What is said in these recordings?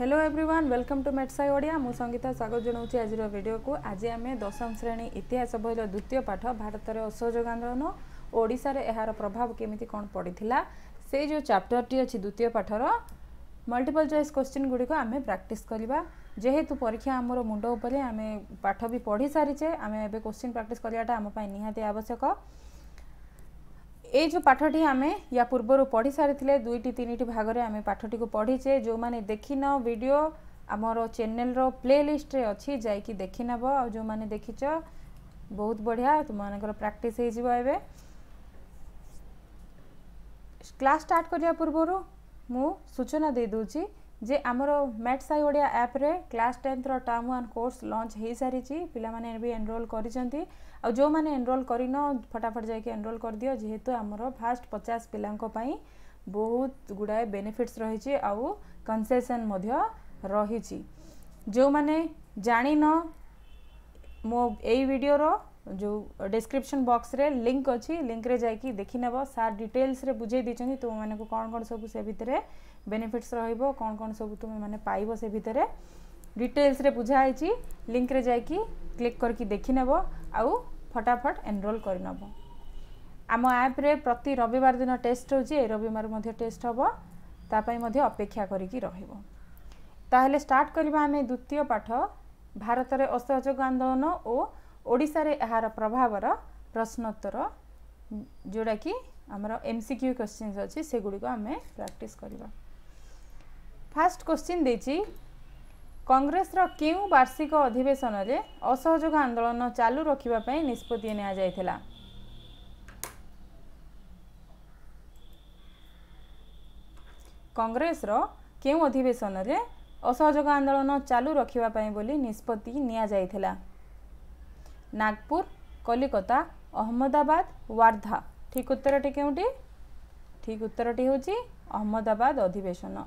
Hello everyone welcome to मेटसाई ओडिया मुझ संगीता स्वागत जनाऊँ आज को आज आम दशम श्रेणी इतिहास बहर द्वितीय पाठ भारत असहयोग आंदोलन ओडार यार प्रभाव केमी कौन पड़ा से जो चैप्टरटी अच्छी द्वितीय पाठर मल्टीपल चॉइस क्वेश्चन गुड़िक आम प्राक्ट करवा जेहेतु परीक्षा आम मुंडे आम पाठ भी पढ़ी सारी आम ए क्वेश्चन प्राक्ट करवाटा आमपाई निवश्यक এই যে পাঠটি আমি ইয়া পূর্ব পড়ি সারিলে দুইটি তিনটি ভাগে আমি পাঠটি পড়িছে যে দেখি নাও ভিডিও আমার চ্যানেল প্লে লিষ্টে অছি যাইকি দেখি নেব যে দেখিছ বহুত বঢ়িয়া তোমার প্রাকটিস হয়ে যাব এবে ক্লাস স্টার্ট করা পূর্বর মু সূচনা দিয়ে দেছি যে আমার ম্যাট সাই ওড়িয়া আপ্রে ক্লাস টেন্থর টার্ম ওয়ান কোর্স লঞ্চ হয়ে সারিছি পিলামানে বি এনরোল করছেন आ जो मैंने एनरोल कर फटाफट जाकि एनरोल कर दि जेहेतु आम फास्ट पचास पिलाई बहुत गुड़ाए बेनिफिट्स रही आउ कनसेसन रही जो मैंने जान मो वीडियो जो डिस्क्रिप्शन बॉक्स रे लिंक अच्छी लिंक रे जाकि देखने सार डिटेल्स रे बुझे तुम मैंने कौन कौन सब से भितर बेनिफिट्स रोब कौन कौन सब तुम मैंने पाइब से भितर डिटेल्स रे बुझाई लिंक रे जाकि क्लिक करके देखने आउ ଫଟାଫଟ ଏନରୋଲ୍ କରିନେବ ଆମ ଆପ୍ରେ ପ୍ରତି ରବିବାର ଦିନ ଟେଷ୍ଟ ହେଉଛି ଏ ରବିବାର ମଧ୍ୟ ଟେଷ୍ଟ ହେବ ତା ପାଇଁ ମଧ୍ୟ ଅପେକ୍ଷା କରିକି ରହିବ ତାହେଲେ ଷ୍ଟାର୍ଟ କରିବା ଆମେ ଦ୍ୱିତୀୟ ପାଠ ଭାରତରେ ଅସହଯୋଗ ଆନ୍ଦୋଳନ ଓ ଓଡ଼ିଶାରେ ଏହାର ପ୍ରଭାବର ପ୍ରଶ୍ନୋତ୍ତର ଯେଉଁଟାକି ଆମର ଏମ୍ ସି କ୍ୟୁ କ୍ୱେଶ୍ଚିନ୍ସ ଅଛି ସେଗୁଡ଼ିକ ଆମେ ପ୍ରାକ୍ଟିସ୍ କରିବା ଫାଷ୍ଟ କ୍ୱେଶ୍ଚିନ୍ ଦେଇଛି କଂଗ୍ରେସର କେଉଁ ବାର୍ଷିକ ଅଧିବେଶନରେ ଅସହଯୋଗ ଆନ୍ଦୋଳନ ଚାଲୁ ରଖିବା ପାଇଁ ନିଷ୍ପତ୍ତି ନିଆଯାଇଥିଲା କଂଗ୍ରେସର କେଉଁ ଅଧିବେଶନରେ ଅସହଯୋଗ ଆନ୍ଦୋଳନ ଚାଲୁ ରଖିବା ପାଇଁ ବୋଲି ନିଷ୍ପତ୍ତି ନିଆଯାଇଥିଲା ନାଗପୁର କଲିକତା ଅହମ୍ମଦାବାଦ ୱାର୍ଦ୍ଧା ଠିକ୍ ଉତ୍ତରଟି କେଉଁଠି ଠିକ୍ ଉତ୍ତରଟି ହେଉଛି ଅହମ୍ମଦାବାଦ ଅଧିବେଶନ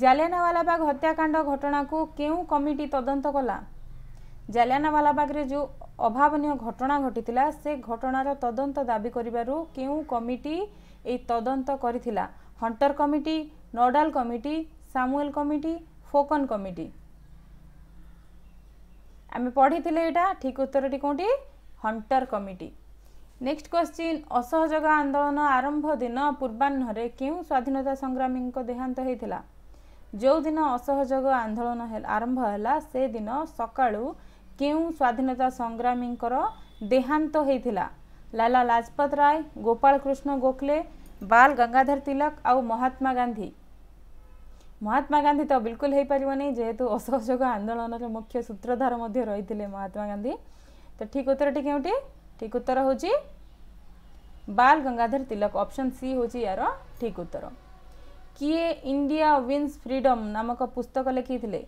ଜାଲିଆନାୱାଲାବାଗ ହତ୍ୟାକାଣ୍ଡ ଘଟଣାକୁ କେଉଁ କମିଟି ତଦନ୍ତ କଲା ଜାଲିଆନାୱାଲାବାଗରେ ଯେଉଁ ଅଭାବନୀୟ ଘଟଣା ଘଟିଥିଲା ସେ ଘଟଣାର ତଦନ୍ତ ଦାବି କରିବାରୁ କେଉଁ କମିଟି ଏହି ତଦନ୍ତ କରିଥିଲା ହଣ୍ଟର କମିଟି ନୋଡାଲ କମିଟି ସାମୁଏଲ କମିଟି ଫୋକନ କମିଟି ଆମେ ପଢ଼ିଥିଲେ ଏଇଟା ଠିକ ଉତ୍ତରଟି କେଉଁଠି ହଣ୍ଟର କମିଟି ନେକ୍ସଟ କ୍ୱେଶ୍ଚିନ୍ ଅସହଯୋଗ ଆନ୍ଦୋଳନ ଆରମ୍ଭ ଦିନ ପୂର୍ବାହ୍ନରେ କେଉଁ ସ୍ୱାଧୀନତା ସଂଗ୍ରାମୀଙ୍କ ଦେହାନ୍ତ ହୋଇଥିଲା ଯେଉଁଦିନ ଅସହଯୋଗ ଆନ୍ଦୋଳନ ଆରମ୍ଭ ହେଲା ସେଦିନ ସକାଳୁ କେଉଁ ସ୍ୱାଧୀନତା ସଂଗ୍ରାମୀଙ୍କର ଦେହାନ୍ତ ହୋଇଥିଲା ଲାଲା ଲାଜପତ ରାୟ ଗୋପାଳ କୃଷ୍ଣ ଗୋଖଲେ ବାଲ ଗଙ୍ଗାଧର ତିଲକ ଆଉ ମହାତ୍ମା ଗାନ୍ଧୀ ମହାତ୍ମା ଗାନ୍ଧୀ ତ ବିଲକୁଲ ହେଇପାରିବନି ଯେହେତୁ ଅସହଯୋଗ ଆନ୍ଦୋଳନରେ ମୁଖ୍ୟ ସୂତ୍ରଧାର ମଧ୍ୟ ରହିଥିଲେ ମହାତ୍ମା ଗାନ୍ଧୀ ତ ଠିକ ଉତ୍ତରଟି କେଉଁଠି ଠିକ ଉତ୍ତର ହେଉଛି ବାଲ ଗଙ୍ଗାଧର ତିଲକ ଅପସନ୍ ସି ହେଉଛି ୟାର ଠିକ ଉତ୍ତର किए इंडिया विन्स फ्रीडम नामक पुस्तक लिखी थे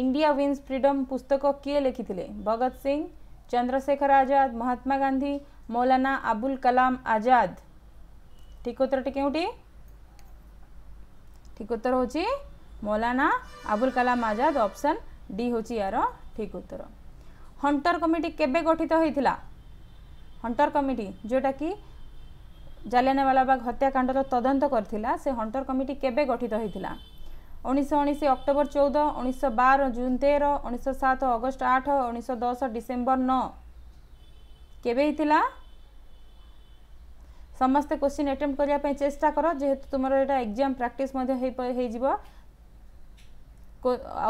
इंडिया विन्स फ्रीडम पुस्तक किए लिखी थे भगत सिंह चंद्रशेखर आजाद महात्मा गांधी मौलाना अबुल कलाम आजाद ठीक उत्तर टी ठीक उत्तर हूँ मौलाना अबुल कलाम आजाद ऑप्शन डी हूँ यार ठीक उत्तर हंटर कमिटी केबे गठित होता हंटर कमिटी जोटा कि জালিয়ানাওয়ালাবাগ হত্যাকাণ্ডর তদন্ত করেছিল সে হন্টর কমিটি কেবে গঠিত হয়েছিল উনিশশো উনিশ অক্টোবর চৌদ উনিশশো বার জুন তের উনিশশো সাত অগস্ট আঠ উনিশশো দশ ডিসেম্বর ন কেবে হয়েছিল ସମସ୍ତେ କୋଶ୍ଚିନ୍ ଆଟେମ୍ପ୍ଟ କରିବା ପାଇଁ ଚେଷ୍ଟା କର ଯେହେତୁ ତୁମର ଏଇଟା ଏକ୍ଜାମ୍ ପ୍ରାକ୍ଟିସ୍ ମଧ୍ୟ ହେଇଯିବ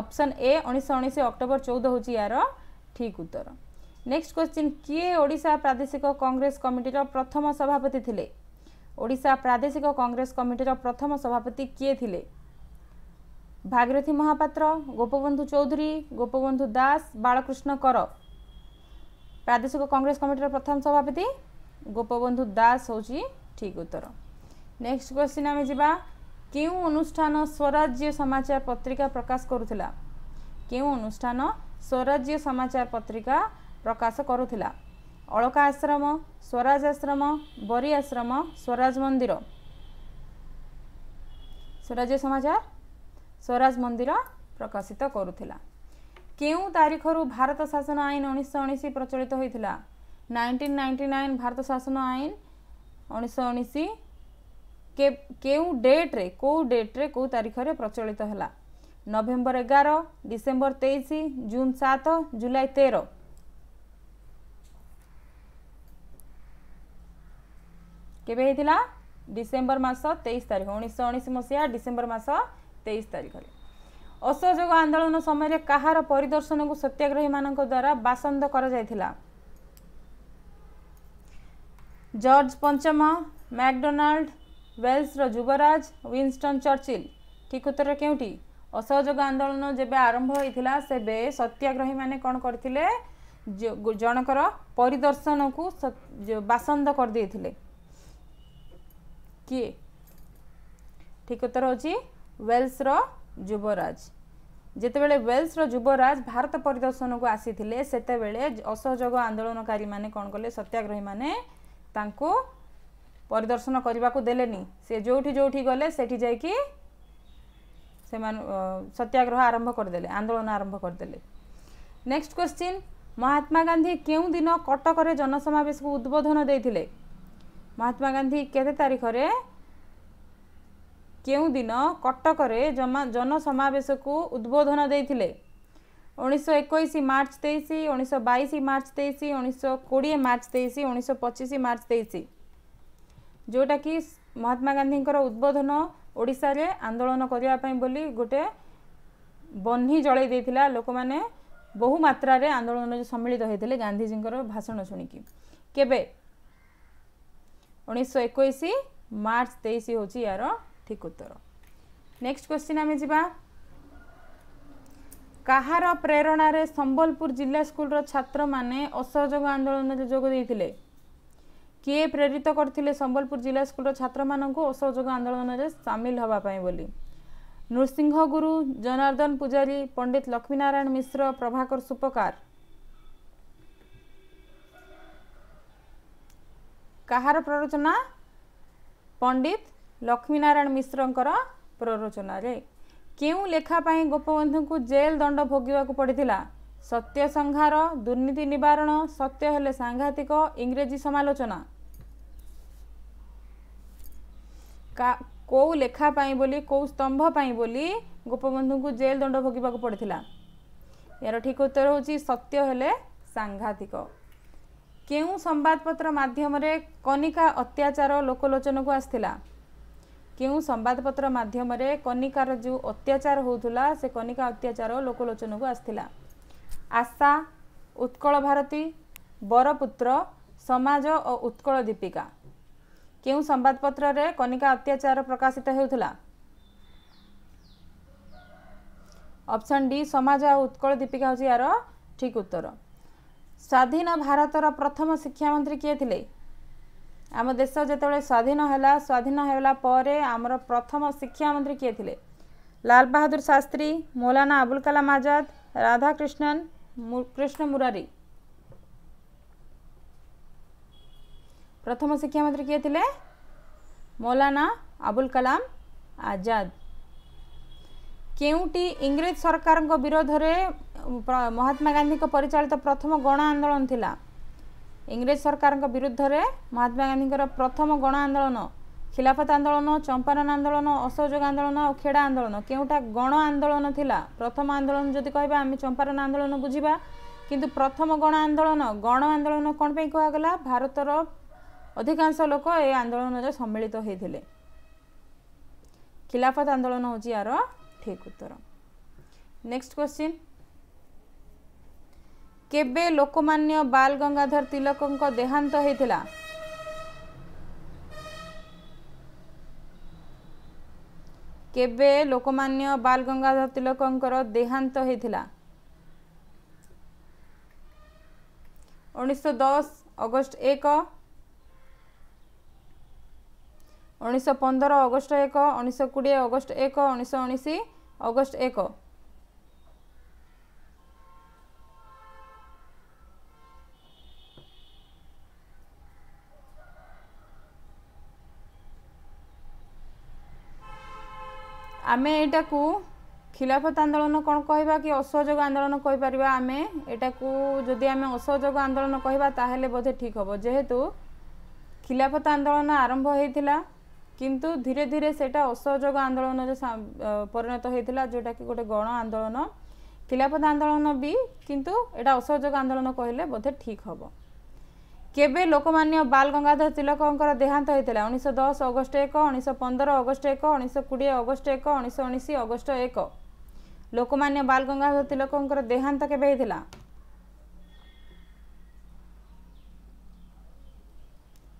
ଅପସନ୍ ଏ ଉଣେଇଶହ ଉଣେଇଶ ଅକ୍ଟୋବର ଚଉଦ ହେଉଛି ଏହାର ଠିକ୍ ଉତ୍ତର ନେକ୍ସଟ କୋଶ୍ଚିନ୍ କିଏ ଓଡ଼ିଶା ପ୍ରାଦେଶିକ କଂଗ୍ରେସ କମିଟିର ପ୍ରଥମ ସଭାପତି ଥିଲେ ଓଡ଼ିଶା ପ୍ରାଦେଶିକ କଂଗ୍ରେସ କମିଟିର ପ୍ରଥମ ସଭାପତି କିଏ ଥିଲେ ଭାଗିରଥୀ ମହାପାତ୍ର ଗୋପବନ୍ଧୁ ଚୌଧୁରୀ ଗୋପବନ୍ଧୁ ଦାସ ବାଳକୃଷ୍ଣ କର ପ୍ରାଦେଶିକ କଂଗ୍ରେସ କମିଟିର ପ୍ରଥମ ସଭାପତି ଗୋପବନ୍ଧୁ ଦାସ ହେଉଛି ଠିକ୍ ଉତ୍ତର ନେକ୍ସଟ କ୍ୱେଶ୍ଚିନ୍ ଆମେ ଯିବା କେଉଁ ଅନୁଷ୍ଠାନ ସ୍ୱରାଜ୍ୟ ସମାଚାର ପତ୍ରିକା ପ୍ରକାଶ କରୁଥିଲା କେଉଁ ଅନୁଷ୍ଠାନ ସ୍ୱରାଜ୍ୟ ସମାଚାର ପତ୍ରିକା ପ୍ରକାଶ କରୁଥିଲା ଅଳକା ଆଶ୍ରମ ସ୍ୱରାଜ ଆଶ୍ରମ ବରି ଆଶ୍ରମ ସ୍ୱରାଜ ମନ୍ଦିର ସ୍ୱରାଜ୍ୟ ସମାଚାର ସ୍ୱରାଜ ମନ୍ଦିର ପ୍ରକାଶିତ କରୁଥିଲା କେଉଁ ତାରିଖରୁ ଭାରତ ଶାସନ ଆଇନ ଉଣେଇଶହ ଉଣେଇଶ ପ୍ରଚଳିତ ହୋଇଥିଲା ନାଇଣ୍ଟିନ୍ ନାଇଣ୍ଟି ନାଇନ୍ ଭାରତ ଶାସନ ଆଇନ ଉଣେଇଶହ ଉଣେଇଶ କେଉଁ ଡେଟ୍ରେ କେଉଁ ଡେଟ୍ରେ କେଉଁ ତାରିଖରେ ପ୍ରଚଳିତ ହେଲା ନଭେମ୍ବର ଏଗାର ଡିସେମ୍ବର ତେଇଶ ଜୁନ୍ ସାତ ଜୁଲାଇ ତେର କେବେ ହେଇଥିଲା ଡିସେମ୍ବର ମାସ ତେଇଶ ତାରିଖ ଉଣେଇଶହ ଉଣେଇଶ ମସିହା ଡିସେମ୍ବର ମାସ ତେଇଶ ତାରିଖରେ ଅସହଯୋଗ ଆନ୍ଦୋଳନ ସମୟରେ କାହାର ପରିଦର୍ଶନକୁ ସତ୍ୟାଗ୍ରହୀମାନଙ୍କ ଦ୍ୱାରା ବାସନ୍ଦ କରାଯାଇଥିଲା ଜର୍ଜ ପଞ୍ଚମ ମ୍ୟାକଡୋନାଲ୍ଡ ୱେଲ୍ସର ଯୁବରାଜ ୱିନଷ୍ଟନ୍ ଚର୍ଚ୍ଚିଲ୍ ଠିକ୍ ଉତ୍ତର କେଉଁଠି ଅସହଯୋଗ ଆନ୍ଦୋଳନ ଯେବେ ଆରମ୍ଭ ହୋଇଥିଲା ସେବେ ସତ୍ୟାଗ୍ରହୀମାନେ କ'ଣ କରିଥିଲେ ଜଣଙ୍କର ପରିଦର୍ଶନକୁ ବାସନ୍ଦ କରିଦେଇଥିଲେ କିଏ ଠିକ୍ ଉତ୍ତର ହେଉଛି ୱେଲ୍ସର ଯୁବରାଜ ଯେତେବେଳେ ୱେଲ୍ସର ଯୁବରାଜ ଭାରତ ପରିଦର୍ଶନକୁ ଆସିଥିଲେ ସେତେବେଳେ ଅସହଯୋଗ ଆନ୍ଦୋଳନକାରୀମାନେ କ'ଣ କଲେ ସତ୍ୟାଗ୍ରହୀମାନେ ତାଙ୍କୁ ପରିଦର୍ଶନ କରିବାକୁ ଦେଲେନି ସେ ଯେଉଁଠି ଯେଉଁଠି ଗଲେ ସେଠି ଯାଇକି ସେମାନେ ସତ୍ୟାଗ୍ରହ ଆରମ୍ଭ କରିଦେଲେ ଆନ୍ଦୋଳନ ଆରମ୍ଭ କରିଦେଲେ ନେକ୍ସଟ କ୍ୱେଶ୍ଚିନ୍ ମହାତ୍ମା ଗାନ୍ଧୀ କେଉଁ ଦିନ କଟକରେ ଜନସମାବେଶକୁ ଉଦ୍ବୋଧନ ଦେଇଥିଲେ ମହାତ୍ମା ଗାନ୍ଧୀ କେତେ ତାରିଖରେ କେଉଁଦିନ କଟକରେ ଜମା ଜନସମାବେଶକୁ ଉଦ୍ବୋଧନ ଦେଇଥିଲେ ଉଣେଇଶହ ଏକୋଇଶ ମାର୍ଚ୍ଚ ତେଇଶ ଉଣେଇଶହ ବାଇଶ ମାର୍ଚ୍ଚ ତେଇଶ ଉଣେଇଶହ କୋଡ଼ିଏ ମାର୍ଚ୍ଚ ତେଇଶ ଉଣେଇଶହ ପଚିଶ ମାର୍ଚ୍ଚ ତେଇଶ ଯେଉଁଟାକି ମହାତ୍ମା ଗାନ୍ଧୀଙ୍କର ଉଦ୍ବୋଧନ ଓଡ଼ିଶାରେ ଆନ୍ଦୋଳନ କରିବା ପାଇଁ ବୋଲି ଗୋଟେ ବହ୍ନି ଜଳେଇ ଦେଇଥିଲା ଲୋକମାନେ ବହୁମାତ୍ରାରେ ଆନ୍ଦୋଳନରେ ସମ୍ମିଳିତ ହୋଇଥିଲେ ଗାନ୍ଧୀଜୀଙ୍କର ଭାଷଣ ଶୁଣିକି କେବେ ଉଣେଇଶହ ଏକୋଇଶ ମାର୍ଚ୍ଚ ତେଇଶ ହେଉଛି ଏହାର ଠିକ୍ ଉତ୍ତର ନେକ୍ସଟ କ୍ୱେଶ୍ଚିନ୍ ଆମେ ଯିବା କାହାର ପ୍ରେରଣାରେ ସମ୍ବଲପୁର ଜିଲ୍ଲା ସ୍କୁଲର ଛାତ୍ରମାନେ ଅସହଯୋଗ ଆନ୍ଦୋଳନରେ ଯୋଗ ଦେଇଥିଲେ କିଏ ପ୍ରେରିତ କରିଥିଲେ ସମ୍ବଲପୁର ଜିଲ୍ଲା ସ୍କୁଲର ଛାତ୍ରମାନଙ୍କୁ ଅସହଯୋଗ ଆନ୍ଦୋଳନରେ ସାମିଲ ହେବା ପାଇଁ ବୋଲି ନୃସିଂହ ଗୁରୁ ଜନାର୍ଦ୍ଦନ ପୂଜାରୀ ପଣ୍ଡିତ ଲକ୍ଷ୍ମୀନାରାୟଣ ମିଶ୍ର ପ୍ରଭାକର ସୁପକାର କାହାର ପ୍ରରୋଚନା ପଣ୍ଡିତ ଲକ୍ଷ୍ମୀନାରାୟଣ ମିଶ୍ରଙ୍କର ପ୍ରରୋଚନାରେ କେଉଁ ଲେଖା ପାଇଁ ଗୋପବନ୍ଧୁଙ୍କୁ ଜେଲ୍ ଦଣ୍ଡ ଭୋଗିବାକୁ ପଡ଼ିଥିଲା ସତ୍ୟ ସଂହାର ଦୁର୍ନୀତି ନିବାରଣ ସତ୍ୟ ହେଲେ ସାଂଘାତିକ ଇଂରେଜୀ ସମାଲୋଚନା କେଉଁ ଲେଖା ପାଇଁ ବୋଲି କେଉଁ ସ୍ତମ୍ଭ ପାଇଁ ବୋଲି ଗୋପବନ୍ଧୁଙ୍କୁ ଜେଲ୍ ଦଣ୍ଡ ଭୋଗିବାକୁ ପଡ଼ିଥିଲା ଏହାର ଠିକ ଉତ୍ତର ହେଉଛି ସତ୍ୟ ହେଲେ ସାଂଘାତିକ କେଉଁ ସମ୍ବାଦପତ୍ର ମାଧ୍ୟମରେ କନିକା ଅତ୍ୟାଚାର ଲୋକଲୋଚନକୁ ଆସିଥିଲା କେଉଁ ସମ୍ବାଦପତ୍ର ମାଧ୍ୟମରେ କନିକାର ଯେଉଁ ଅତ୍ୟାଚାର ହେଉଥିଲା ସେ କନିକା ଅତ୍ୟାଚାର ଲୋକଲୋଚନକୁ ଆସିଥିଲା ଆଶା ଉତ୍କଳ ଭାରତୀ ବରପୁତ୍ର ସମାଜ ଓ ଉତ୍କଳ ଦୀପିକା କେଉଁ ସମ୍ବାଦପତ୍ରରେ କନିକା ଅତ୍ୟାଚାର ପ୍ରକାଶିତ ହେଉଥିଲା ଅପସନ୍ ଡି ସମାଜ ଆଉ ଉତ୍କଳ ଦୀପିକା ହେଉଛି ଏହାର ଠିକ୍ ଉତ୍ତର ସ୍ୱାଧୀନ ଭାରତର ପ୍ରଥମ ଶିକ୍ଷାମନ୍ତ୍ରୀ କିଏ ଥିଲେ ଆମ ଦେଶ ଯେତେବେଳେ ସ୍ୱାଧୀନ ହେଲା ସ୍ୱାଧୀନ ହେଲା ପରେ ଆମର ପ୍ରଥମ ଶିକ୍ଷାମନ୍ତ୍ରୀ କିଏ ଥିଲେ ଲାଲ ବାହାଦୁର ଶାସ୍ତ୍ରୀ ମୌଲାନା ଅବୁଲ କାଲାମ ଆଜାଦ ରାଧାକ୍ରିଷ୍ଣନ କୃଷ୍ଣ ମୁରାରୀ ପ୍ରଥମ ଶିକ୍ଷାମନ୍ତ୍ରୀ କିଏ ଥିଲେ ମୌଲାନା ଅବୁଲ କାଲାମ ଆଜାଦ କେଉଁଠି ଇଂରେଜ ସରକାରଙ୍କ ବିରୋଧରେ ମହାତ୍ମା ଗାନ୍ଧୀଙ୍କ ପରିଚାଳିତ ପ୍ରଥମ ଗଣ ଆନ୍ଦୋଳନ ଥିଲା ଇଂରେଜ ସରକାରଙ୍କ ବିରୁଦ୍ଧରେ ମହାତ୍ମା ଗାନ୍ଧୀଙ୍କର ପ୍ରଥମ ଗଣ ଆନ୍ଦୋଳନ ଖିଲାଫତ ଆନ୍ଦୋଳନ ଚମ୍ପାରନ ଆନ୍ଦୋଳନ ଅସହଯୋଗ ଆନ୍ଦୋଳନ ଆଉ ଖେଡ଼ା ଆନ୍ଦୋଳନ କେଉଁଟା ଗଣ ଆନ୍ଦୋଳନ ଥିଲା ପ୍ରଥମ ଆନ୍ଦୋଳନ ଯଦି କହିବା ଆମେ ଚମ୍ପାରନ ଆନ୍ଦୋଳନ ବୁଝିବା କିନ୍ତୁ ପ୍ରଥମ ଗଣ ଆନ୍ଦୋଳନ ଗଣ ଆନ୍ଦୋଳନ କ'ଣ ପାଇଁ କୁହାଗଲା ଭାରତର ଅଧିକାଂଶ ଲୋକ ଏ ଆନ୍ଦୋଳନରେ ସମ୍ମିଳିତ ହୋଇଥିଲେ ଖିଲାଫତ ଆନ୍ଦୋଳନ ହେଉଛି ଏହାର ଠିକ୍ ଉତ୍ତର ନେକ୍ସଟ କ୍ୱେଶ୍ଚିନ୍ କେବେ ଲୋକମାନ୍ୟ ବାଲ ଗଙ୍ଗାଧର ତିଲକଙ୍କ ଦେହାନ୍ତ ହୋଇଥିଲା କେବେ ଲୋକମାନ୍ୟ ବାଲ ଗଙ୍ଗାଧର ତିଲକଙ୍କର ଦେହାନ୍ତ ହୋଇଥିଲା ଉଣେଇଶହ ଦଶ ଅଗଷ୍ଟ ଏକ ଉଣେଇଶହ ପନ୍ଦର ଅଗଷ୍ଟ ଏକ ଉଣେଇଶହ କୋଡ଼ିଏ ଅଗଷ୍ଟ ଏକ ଉଣେଇଶହ ଉଣେଇଶ ଅଗଷ୍ଟ ଏକ ଆମେ ଏଇଟାକୁ ଖିଲାଫତ ଆନ୍ଦୋଳନ କ'ଣ କହିବା କି ଅସହଯୋଗ ଆନ୍ଦୋଳନ କହିପାରିବା ଆମେ ଏଇଟାକୁ ଯଦି ଆମେ ଅସହଯୋଗ ଆନ୍ଦୋଳନ କହିବା ତାହେଲେ ବୋଧେ ଠିକ୍ ହେବ ଯେହେତୁ ଖିଲାଫତ ଆନ୍ଦୋଳନ ଆରମ୍ଭ ହୋଇଥିଲା କିନ୍ତୁ ଧୀରେ ଧୀରେ ସେଇଟା ଅସହଯୋଗ ଆନ୍ଦୋଳନ ପରିଣତ ହୋଇଥିଲା ଯେଉଁଟାକି ଗୋଟେ ଗଣ ଆନ୍ଦୋଳନ ଖିଲାପଦ ଆନ୍ଦୋଳନ ବି କିନ୍ତୁ ଏଇଟା ଅସହଯୋଗ ଆନ୍ଦୋଳନ କହିଲେ ବୋଧେ ଠିକ୍ ହେବ କେବେ ଲୋକମାନ୍ୟ ବାଲ ଗଙ୍ଗାଧର ତିଲକଙ୍କର ଦେହାନ୍ତ ହୋଇଥିଲା ଉଣେଇଶହ ଦଶ ଅଗଷ୍ଟ ଏକ ଉଣେଇଶହ ପନ୍ଦର ଅଗଷ୍ଟ ଏକ ଉଣେଇଶହ କୋଡ଼ିଏ ଅଗଷ୍ଟ ଏକ ଉଣେଇଶହ ଉଣେଇଶ ଅଗଷ୍ଟ ଏକ ଲୋକମାନ୍ୟ ବାଲ ଗଙ୍ଗାଧର ତିଲକଙ୍କର ଦେହାନ୍ତ କେବେ ହୋଇଥିଲା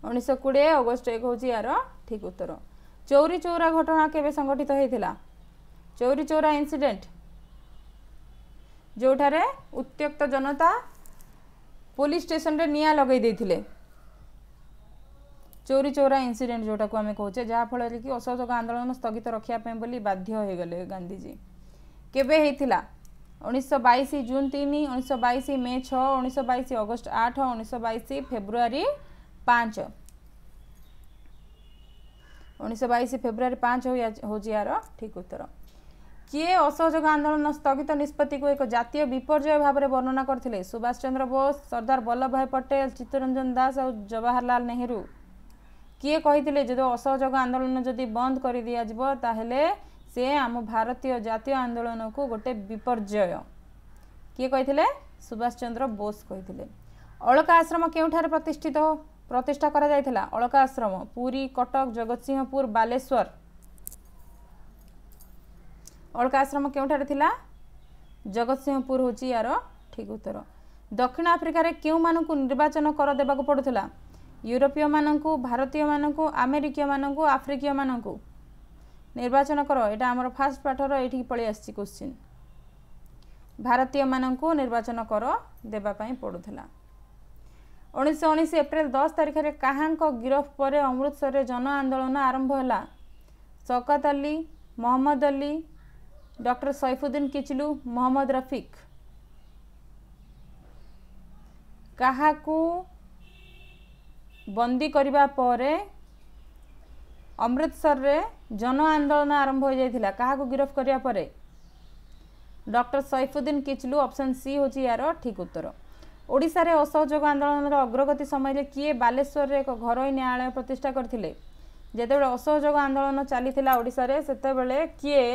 ଉଣେଇଶହ କୋଡ଼ିଏ ଅଗଷ୍ଟ ଏକ ହେଉଛି ଏହାର ଠିକ୍ ଉତ୍ତର ଚୌରୀ ଚୌରା ଘଟଣା କେବେ ସଂଗଠିତ ହୋଇଥିଲା ଚୌରୀ ଚୌରା ଇନ୍ସିଡେଣ୍ଟ ଯେଉଁଠାରେ ଉତ୍ତ୍ୟକ୍ତ ଜନତା ପୋଲିସ ଷ୍ଟେସନରେ ନିଆଁ ଲଗାଇ ଦେଇଥିଲେ ଚୌରୀ ଚୌରା ଇନ୍ସିଡେଣ୍ଟ ଯେଉଁଟାକୁ ଆମେ କହୁଛେ ଯାହାଫଳରେ କି ଅସହଯୋଗ ଆନ୍ଦୋଳନ ସ୍ଥଗିତ ରଖିବା ପାଇଁ ବୋଲି ବାଧ୍ୟ ହୋଇଗଲେ ଗାନ୍ଧିଜୀ କେବେ ହେଇଥିଲା ଉଣେଇଶହ ବାଇଶ ଜୁନ୍ ତିନି ଉଣେଇଶହ ବାଇଶ ମେ ଛଅ ଉଣେଇଶହ ବାଇଶ ଅଗଷ୍ଟ ଆଠ ଉଣେଇଶହ ବାଇଶ ଫେବୃଆରୀ ପାଞ୍ଚ ଉଣେଇଶହ ବାଇଶ ଫେବୃଆରୀ ପାଞ୍ଚ ହେଉଛି ଏହାର ଠିକ୍ ଉତ୍ତର କିଏ ଅସହଯୋଗ ଆନ୍ଦୋଳନ ସ୍ଥଗିତ ନିଷ୍ପତ୍ତିକୁ ଏକ ଜାତୀୟ ବିପର୍ଯ୍ୟୟ ଭାବରେ ବର୍ଣ୍ଣନା କରିଥିଲେ ସୁଭାଷ ଚନ୍ଦ୍ର ବୋଷ ସର୍ଦ୍ଦାର ବଲ୍ଲଭ ଭାଇ ପଟେଲ ଚିତ୍ତରଞ୍ଜନ ଦାସ ଆଉ ଜବାହରଲାଲ ନେହେରୁ କିଏ କହିଥିଲେ ଯଦି ଅସହଯୋଗ ଆନ୍ଦୋଳନ ଯଦି ବନ୍ଦ କରି ଦିଆଯିବ ତାହେଲେ ସେ ଆମ ଭାରତୀୟ ଜାତୀୟ ଆନ୍ଦୋଳନକୁ ଗୋଟେ ବିପର୍ଯ୍ୟୟ କିଏ କହିଥିଲେ ସୁଭାଷ ଚନ୍ଦ୍ର ବୋଷ କହିଥିଲେ ଅଳକା ଆଶ୍ରମ କେଉଁଠାରେ ପ୍ରତିଷ୍ଠିତ ପ୍ରତିଷ୍ଠା କରାଯାଇଥିଲା ଅଳକା ଆଶ୍ରମ ପୁରୀ କଟକ ଜଗତସିଂହପୁର ବାଲେଶ୍ୱର ଅଳକା ଆଶ୍ରମ କେଉଁଠାରେ ଥିଲା ଜଗତସିଂହପୁର ହେଉଛି ଏହାର ଠିକ୍ ଉତ୍ତର ଦକ୍ଷିଣ ଆଫ୍ରିକାରେ କେଉଁମାନଙ୍କୁ ନିର୍ବାଚନ କର ଦେବାକୁ ପଡ଼ୁଥିଲା ୟୁରୋପୀୟମାନଙ୍କୁ ଭାରତୀୟମାନଙ୍କୁ ଆମେରିକୀୟମାନଙ୍କୁ ଆଫ୍ରିକୀୟମାନଙ୍କୁ ନିର୍ବାଚନ କର ଏଇଟା ଆମର ଫାଷ୍ଟ ପାଠର ଏଇଠିକି ପଳେଇ ଆସିଛି କୋଶ୍ଚିନ୍ ଭାରତୀୟମାନଙ୍କୁ ନିର୍ବାଚନ କର ଦେବା ପାଇଁ ପଡ଼ୁଥିଲା ଉଣେଇଶହ ଏପ୍ରିଲ ଦଶ ତାରିଖରେ କାହାଙ୍କ ଗିରଫ ପରେ ଅମୃତସରରେ ଜନ ଆନ୍ଦୋଳନ ଆରମ୍ଭ ହେଲା ସକତ ଅଲି ମହମ୍ମଦ ଅଲି ଡକ୍ଟର ସୈଫୁଦ୍ଦିନ କିଚଲୁ ମହମ୍ମଦ ରଫିକ କାହାକୁ ବନ୍ଦୀ କରିବା ପରେ ଅମୃତସରରେ ଜନ ଆନ୍ଦୋଳନ ଆରମ୍ଭ ହୋଇଯାଇଥିଲା କାହାକୁ ଗିରଫ କରିବା ପରେ doctor Saifuddin Kitchlew option C ହେଉଛି ଏହାର ଠିକ୍ ଉତ୍ତର ଓଡ଼ିଶାରେ ଅସହଯୋଗ ଆନ୍ଦୋଳନର ଅଗ୍ରଗତି ସମୟରେ କିଏ ବାଲେଶ୍ୱରରେ ଏକ ଘରୋଇ ନ୍ୟାୟାଳୟ ପ୍ରତିଷ୍ଠା କରିଥିଲେ ଯେତେବେଳେ ଅସହଯୋଗ ଆନ୍ଦୋଳନ ଚାଲିଥିଲା ଓଡ଼ିଶାରେ ସେତେବେଳେ କିଏ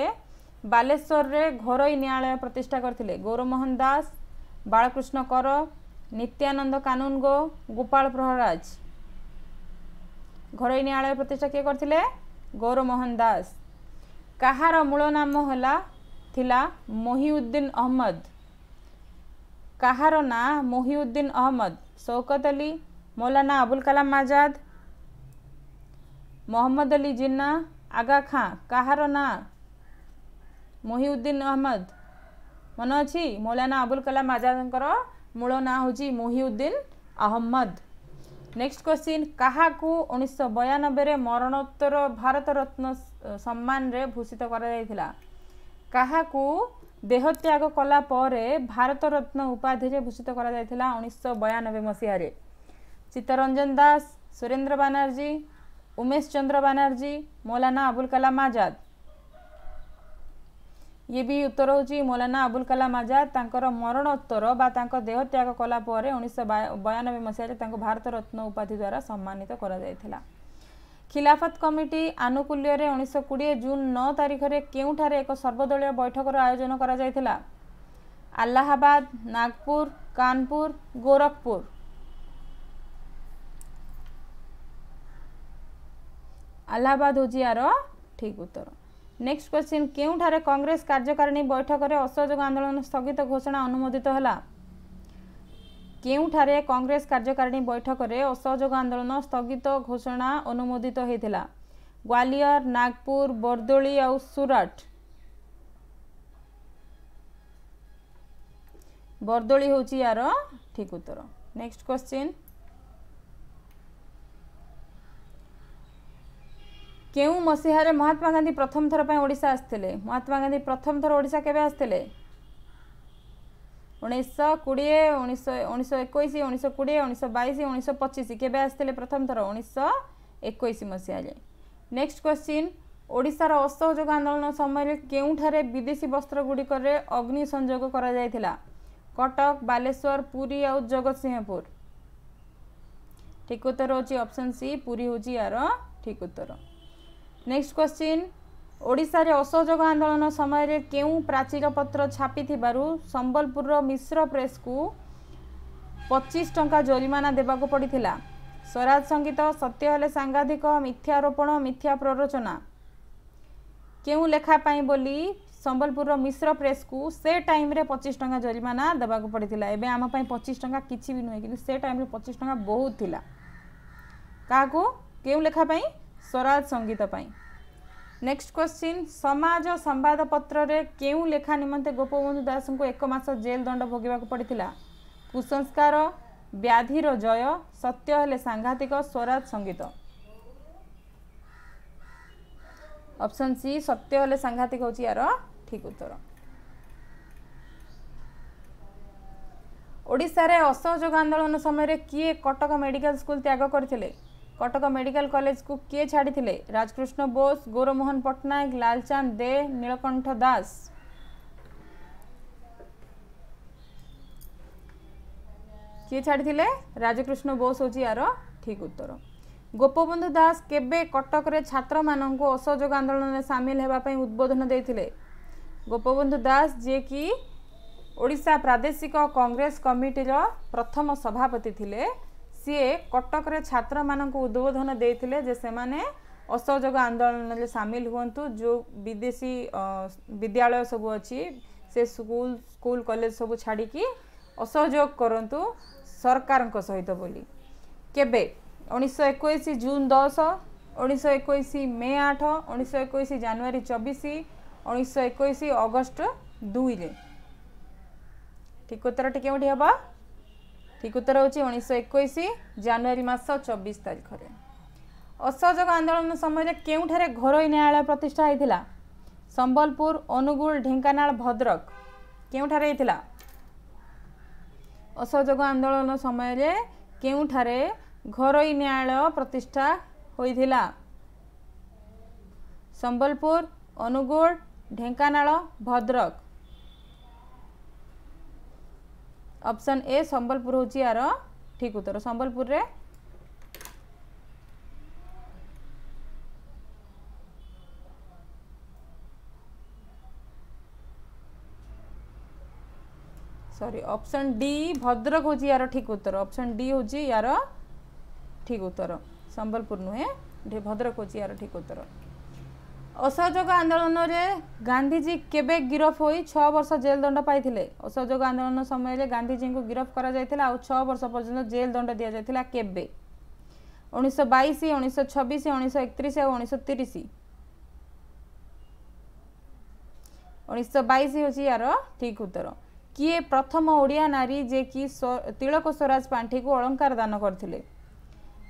ବାଲେଶ୍ୱରରେ ଘରୋଇ ନ୍ୟାୟାଳୟ ପ୍ରତିଷ୍ଠା କରିଥିଲେ ଗୌରମୋହନ ଦାସ ବାଳକୃଷ୍ଣ କର ନିତ୍ୟାନନ୍ଦ କାନୁନଗୋ ଗୋପାଳ ପ୍ରହରାଜ ଘରୋଇ ନ୍ୟାୟାଳୟ ପ୍ରତିଷ୍ଠା କିଏ କରିଥିଲେ ଗୌରମୋହନ ଦାସ କାହାର ମୂଳ ନାମ ହେଲା ଥିଲା ମହିଉଦ୍ଦିନ ଅହମ୍ମଦ କାହାର ନାଁ ମୁହିଉଦ୍ଦିନ ଅହମ୍ମଦ ସୌକତ ଅଲି ମୌଲାନା ଅବୁଲ କାଲାମ ଆଜାଦ ମହମ୍ମଦ ଅଲି ଜିନ୍ନା ଆଗା ଖାଁ କାହାର ନାଁ ମୁହିଉଦ୍ଦିନ ଅହମ୍ମଦ ମନେ ଅଛି ମୌଲାନା ଅବୁଲ କାଲାମ ଆଜାଦଙ୍କର ମୂଳ ନାଁ ହେଉଛି ମୁହିଉଦ୍ଦିନ ଅହମ୍ମଦ ନେକ୍ସଟ କ୍ୱେଶ୍ଚିନ୍ କାହାକୁ ଉଣେଇଶହ ବୟାନବେରେ ମରଣୋତ୍ତର ଭାରତ ରତ୍ନ ସମ୍ମାନରେ ଭୂଷିତ କରାଯାଇଥିଲା କାହାକୁ ଦେହତ୍ୟାଗ କଲା ପରେ ଭାରତରତ୍ନ ଉପାଧିରେ ଭୂଷିତ କରାଯାଇଥିଲା ଉଣେଇଶହ ବୟାନବେ ମସିହାରେ ଚିତ୍ତରଞ୍ଜନ ଦାସ ସୁରେନ୍ଦ୍ର ବାନାର୍ଜୀ ଉମେଶ ଚନ୍ଦ୍ର ବାନାର୍ଜୀ ମୌଲାନା ଅବୁଲ କାଲାମ ଆଜାଦ ଇଏ ବି ଉତ୍ତର ହେଉଛି ମୌଲାନା ଅବୁଲ କାଲାମ ଆଜାଦ ତାଙ୍କର ମରଣୋତ୍ତର ବା ତାଙ୍କ ଦେହତ୍ୟାଗ କଲା ପରେ ଉଣେଇଶହ ବୟାନବେ ମସିହାରେ ତାଙ୍କୁ ଭାରତରତ୍ନ ଉପାଧି ଦ୍ୱାରା ସମ୍ମାନିତ କରାଯାଇଥିଲା খিলাফত কমিটি আনুকূল্যরে উনিশশো কোড়িয়ে জুন নଅ তারিখରେ କେଉଁଠାରେ ଏକ ସର୍ବଦଳୀୟ ବୈଠକର ଆୟୋଜନ କରାଯାଇଥିଲା ଆହ୍ଲାହାବାଦ ନାଗପୁର କାନପୁର ଗୋରଖପୁର ଆହ୍ଲାହାବାଦ ହେଉଛି ଏହାର ଠିକ୍ ଉତ୍ତର ନେକ୍ସଟ କ୍ୱେଶ୍ଚିନ୍ କେଉଁଠାରେ କଂଗ୍ରେସ କାର୍ଯ୍ୟକାରିଣୀ ବୈଠକରେ ଅସହଯୋଗ ଆନ୍ଦୋଳନ ସ୍ଥଗିତ ଘୋଷଣା ଅନୁମୋଦିତ ହେଲା କେଉଁଠାରେ କଂଗ୍ରେସ କାର୍ଯ୍ୟକାରିଣୀ ବୈଠକରେ ଅସହଯୋଗ ଆନ୍ଦୋଳନ ସ୍ଥଗିତ ଘୋଷଣା ଅନୁମୋଦିତ ହୋଇଥିଲା ଗ୍ୱାଲିୟର ନାଗପୁର ବର୍ଦୋଳି ଆଉ ସୁରଟ ବର୍ଦୋଳି ହେଉଛି ୟାର ଠିକ୍ ଉତ୍ତର ନେକ୍ସଟ କ୍ୱେଶ୍ଚିନ୍ କେଉଁ ମସିହାରେ ମହାତ୍ମା ଗାନ୍ଧୀ ପ୍ରଥମ ଥର ପାଇଁ ଓଡ଼ିଶା ଆସିଥିଲେ ମହାତ୍ମା ଗାନ୍ଧୀ ପ୍ରଥମ ଥର ଓଡ଼ିଶା କେବେ ଆସିଥିଲେ ଉଣେଇଶହ କୋଡ଼ିଏ ଉଣେଇଶହ ଉଣେଇଶହ ଏକୋଇଶ ଉଣେଇଶହ କୋଡ଼ିଏ ଉଣେଇଶହ ବାଇଶ ଉଣେଇଶହ ପଚିଶ କେବେ ଆସିଥିଲେ ପ୍ରଥମ ଥର ଉଣେଇଶହ ଏକୋଇଶ ମସିହାରେ ନେକ୍ସଟ କ୍ୱେଶ୍ଚିନ୍ ଓଡ଼ିଶାର ଅସହଯୋଗ ଆନ୍ଦୋଳନ ସମୟରେ କେଉଁଠାରେ ବିଦେଶୀ ବସ୍ତ୍ରଗୁଡ଼ିକରେ ଅଗ୍ନି ସଂଯୋଗ କରାଯାଇଥିଲା କଟକ ବାଲେଶ୍ୱର ପୁରୀ ଆଉ ଜଗତସିଂହପୁର ଠିକ ଉତ୍ତର ହେଉଛି ଅପସନ୍ ସି ପୁରୀ ହେଉଛି ଏହାର ଠିକ ଉତ୍ତର ନେକ୍ସଟ କ୍ୱେଶ୍ଚିନ୍ ଓଡ଼ିଶାରେ ଅସହଯୋଗ ଆନ୍ଦୋଳନ ସମୟରେ କେଉଁ ପ୍ରାଚୀରପତ୍ର ଛାପିଥିବାରୁ ସମ୍ବଲପୁରର ମିଶ୍ର ପ୍ରେସ୍କୁ ପଚିଶ ଟଙ୍କା ଜରିମାନା ଦେବାକୁ ପଡ଼ିଥିଲା ସ୍ୱରାଜ ସଙ୍ଗୀତ ସତ୍ୟ ହେଲେ ସାଙ୍ଘାତିକ ମିଥ୍ୟାରୋପଣ ମିଥ୍ୟା ପ୍ରରୋଚନା କେଉଁ ଲେଖା ପାଇଁ ବୋଲି ସମ୍ବଲପୁରର ମିଶ୍ର ପ୍ରେସ୍କୁ ସେ ଟାଇମ୍ରେ ପଚିଶ ଟଙ୍କା ଜରିମାନା ଦେବାକୁ ପଡ଼ିଥିଲା ଏବେ ଆମ ପାଇଁ ପଚିଶ ଟଙ୍କା କିଛି ବି ନୁହେଁ କିନ୍ତୁ ସେ ଟାଇମ୍ରେ ପଚିଶ ଟଙ୍କା ବହୁତ ଥିଲା କାହାକୁ କେଉଁ ଲେଖା ପାଇଁ ସ୍ୱରାଜ ସଙ୍ଗୀତ ପାଇଁ ନେକ୍ସଟ କ୍ୱେଶ୍ଚିନ୍ ସମାଜ ସମ୍ବାଦପତ୍ରରେ କେଉଁ ଲେଖା ନିମନ୍ତେ ଗୋପବନ୍ଧୁ ଦାସଙ୍କୁ ଏକ ମାସ ଜେଲ୍ ଦଣ୍ଡ ଭୋଗିବାକୁ ପଡ଼ିଥିଲା କୁସଂସ୍କାର ବ୍ୟାଧିର ଜୟ ସତ୍ୟ ହେଲେ ସାଂଘାତିକ ସ୍ୱରାଜ ସଙ୍ଗୀତ ଅପସନ୍ ସି ସତ୍ୟ ହେଲେ ସାଂଘାତିକ ହେଉଛି ଏହାର ଠିକ୍ ଉତ୍ତର ଓଡ଼ିଶାରେ ଅସହଯୋଗ ଆନ୍ଦୋଳନ ସମୟରେ କିଏ କଟକ ମେଡ଼ିକାଲ ସ୍କୁଲ ତ୍ୟାଗ କରିଥିଲେ কটক মেডিকাল কলেজকু কিয়ে ছাড়ি রাজকৃষ্ণ বোস গৌরমোহন পট্টনাক লালচাঁদ দে নীলকণ্ঠ দাস কিয়ে ছাড়ি রাজকৃষ্ণ বোস হচ্ছে আর ঠিক উত্তর গোপবন্ধু দাস কেবে কটকরে ছাত্র মানুষ অসহযোগ আন্দোলনে সামিল হওয়া উদ্বোধন দিয়ে গোপবন্ধু দাস যিকি ওড়িশা প্রাদেশিক কংগ্রেস কমিটির প্রথম সভাপতি লে ସିଏ କଟକରେ ଛାତ୍ରମାନଙ୍କୁ ଉଦ୍ବୋଧନ ଦେଇଥିଲେ ଯେ ସେମାନେ ଅସହଯୋଗ ଆନ୍ଦୋଳନରେ ସାମିଲ ହୁଅନ୍ତୁ ଯେଉଁ ବିଦେଶୀ ବିଦ୍ୟାଳୟ ସବୁ ଅଛି ସେ ସ୍କୁଲ ସ୍କୁଲ କଲେଜ ସବୁ ଛାଡ଼ିକି ଅସହଯୋଗ କରନ୍ତୁ ସରକାରଙ୍କ ସହିତ ବୋଲି କେବେ ଉଣେଇଶହ ଏକୋଇଶ ଜୁନ୍ ଦଶ ଉଣେଇଶହ ଏକୋଇଶ ମେ ଆଠ ଉଣେଇଶହ ଏକୋଇଶ ଜାନୁଆରୀ ଚବିଶ ଉଣେଇଶହ ଏକୋଇଶ ଅଗଷ୍ଟ ଦୁଇରେ ଠିକ୍ ଉତ୍ତରଟି କେଉଁଠି ହେବ ଠିକ ଉତ୍ତର ହେଉଛି ଉଣେଇଶହ ଏକୋଇଶ ଜାନୁଆରୀ ମାସ ଚବିଶ ତାରିଖରେ ଅସହଯୋଗ ଆନ୍ଦୋଳନ ସମୟରେ କେଉଁଠାରେ ଘରୋଇ ନ୍ୟାୟାଳୟ ପ୍ରତିଷ୍ଠା ହୋଇଥିଲା ସମ୍ବଲପୁର ଅନୁଗୁଳ ଢେଙ୍କାନାଳ ଭଦ୍ରକ କେଉଁଠାରେ ହୋଇଥିଲା ଅସହଯୋଗ ଆନ୍ଦୋଳନ ସମୟରେ କେଉଁଠାରେ ଘରୋଇ ନ୍ୟାୟାଳୟ ପ୍ରତିଷ୍ଠା ହୋଇଥିଲା ସମ୍ବଲପୁର ଅନୁଗୁଳ ଢେଙ୍କାନାଳ ଭଦ୍ରକ ଅପସନ୍ ଏ ସମ୍ବଲପୁର ହେଉଛି ଆର ଠିକ୍ ଉତ୍ତର ସମ୍ବଲପୁରରେ ସରି ଅପସନ୍ ଡି ଭଦ୍ରକ ହେଉଛି ଆର ଠିକ୍ ଉତ୍ତର ଅପସନ୍ ଡି ହେଉଛି ଆର ଠିକ୍ ଉତ୍ତର ସମ୍ବଲପୁର ନୁହେଁ ଭଦ୍ରକ ହେଉଛି ଆର ଠିକ୍ ଉତ୍ତର ଅସହଯୋଗ ଆନ୍ଦୋଳନରେ ଗାନ୍ଧିଜୀ କେବେ ଗିରଫ ହୋଇ ଛଅ ବର୍ଷ ଜେଲ୍ ଦଣ୍ଡ ପାଇଥିଲେ ଅସହଯୋଗ ଆନ୍ଦୋଳନ ସମୟରେ ଗାନ୍ଧିଜୀଙ୍କୁ ଗିରଫ କରାଯାଇଥିଲା ଆଉ ଛଅ ବର୍ଷ ପର୍ଯ୍ୟନ୍ତ ଜେଲ୍ ଦଣ୍ଡ ଦିଆଯାଇଥିଲା କେବେ ଉଣେଇଶହ ବାଇଶ ଉଣେଇଶହ ଛବିଶ ଉଣେଇଶହ ଏକତିରିଶ ଆଉ ଉଣେଇଶହ ତିରିଶ ଉଣେଇଶହ ବାଇଶ ହେଉଛି ଏହାର ଠିକ୍ ଉତ୍ତର କିଏ ପ୍ରଥମ ଓଡ଼ିଆ ନାରୀ ଯେ କି ତିଳକ ସ୍ୱରାଜ ପାଣ୍ଠିକୁ ଅଳଙ୍କାର ଦାନ କରିଥିଲେ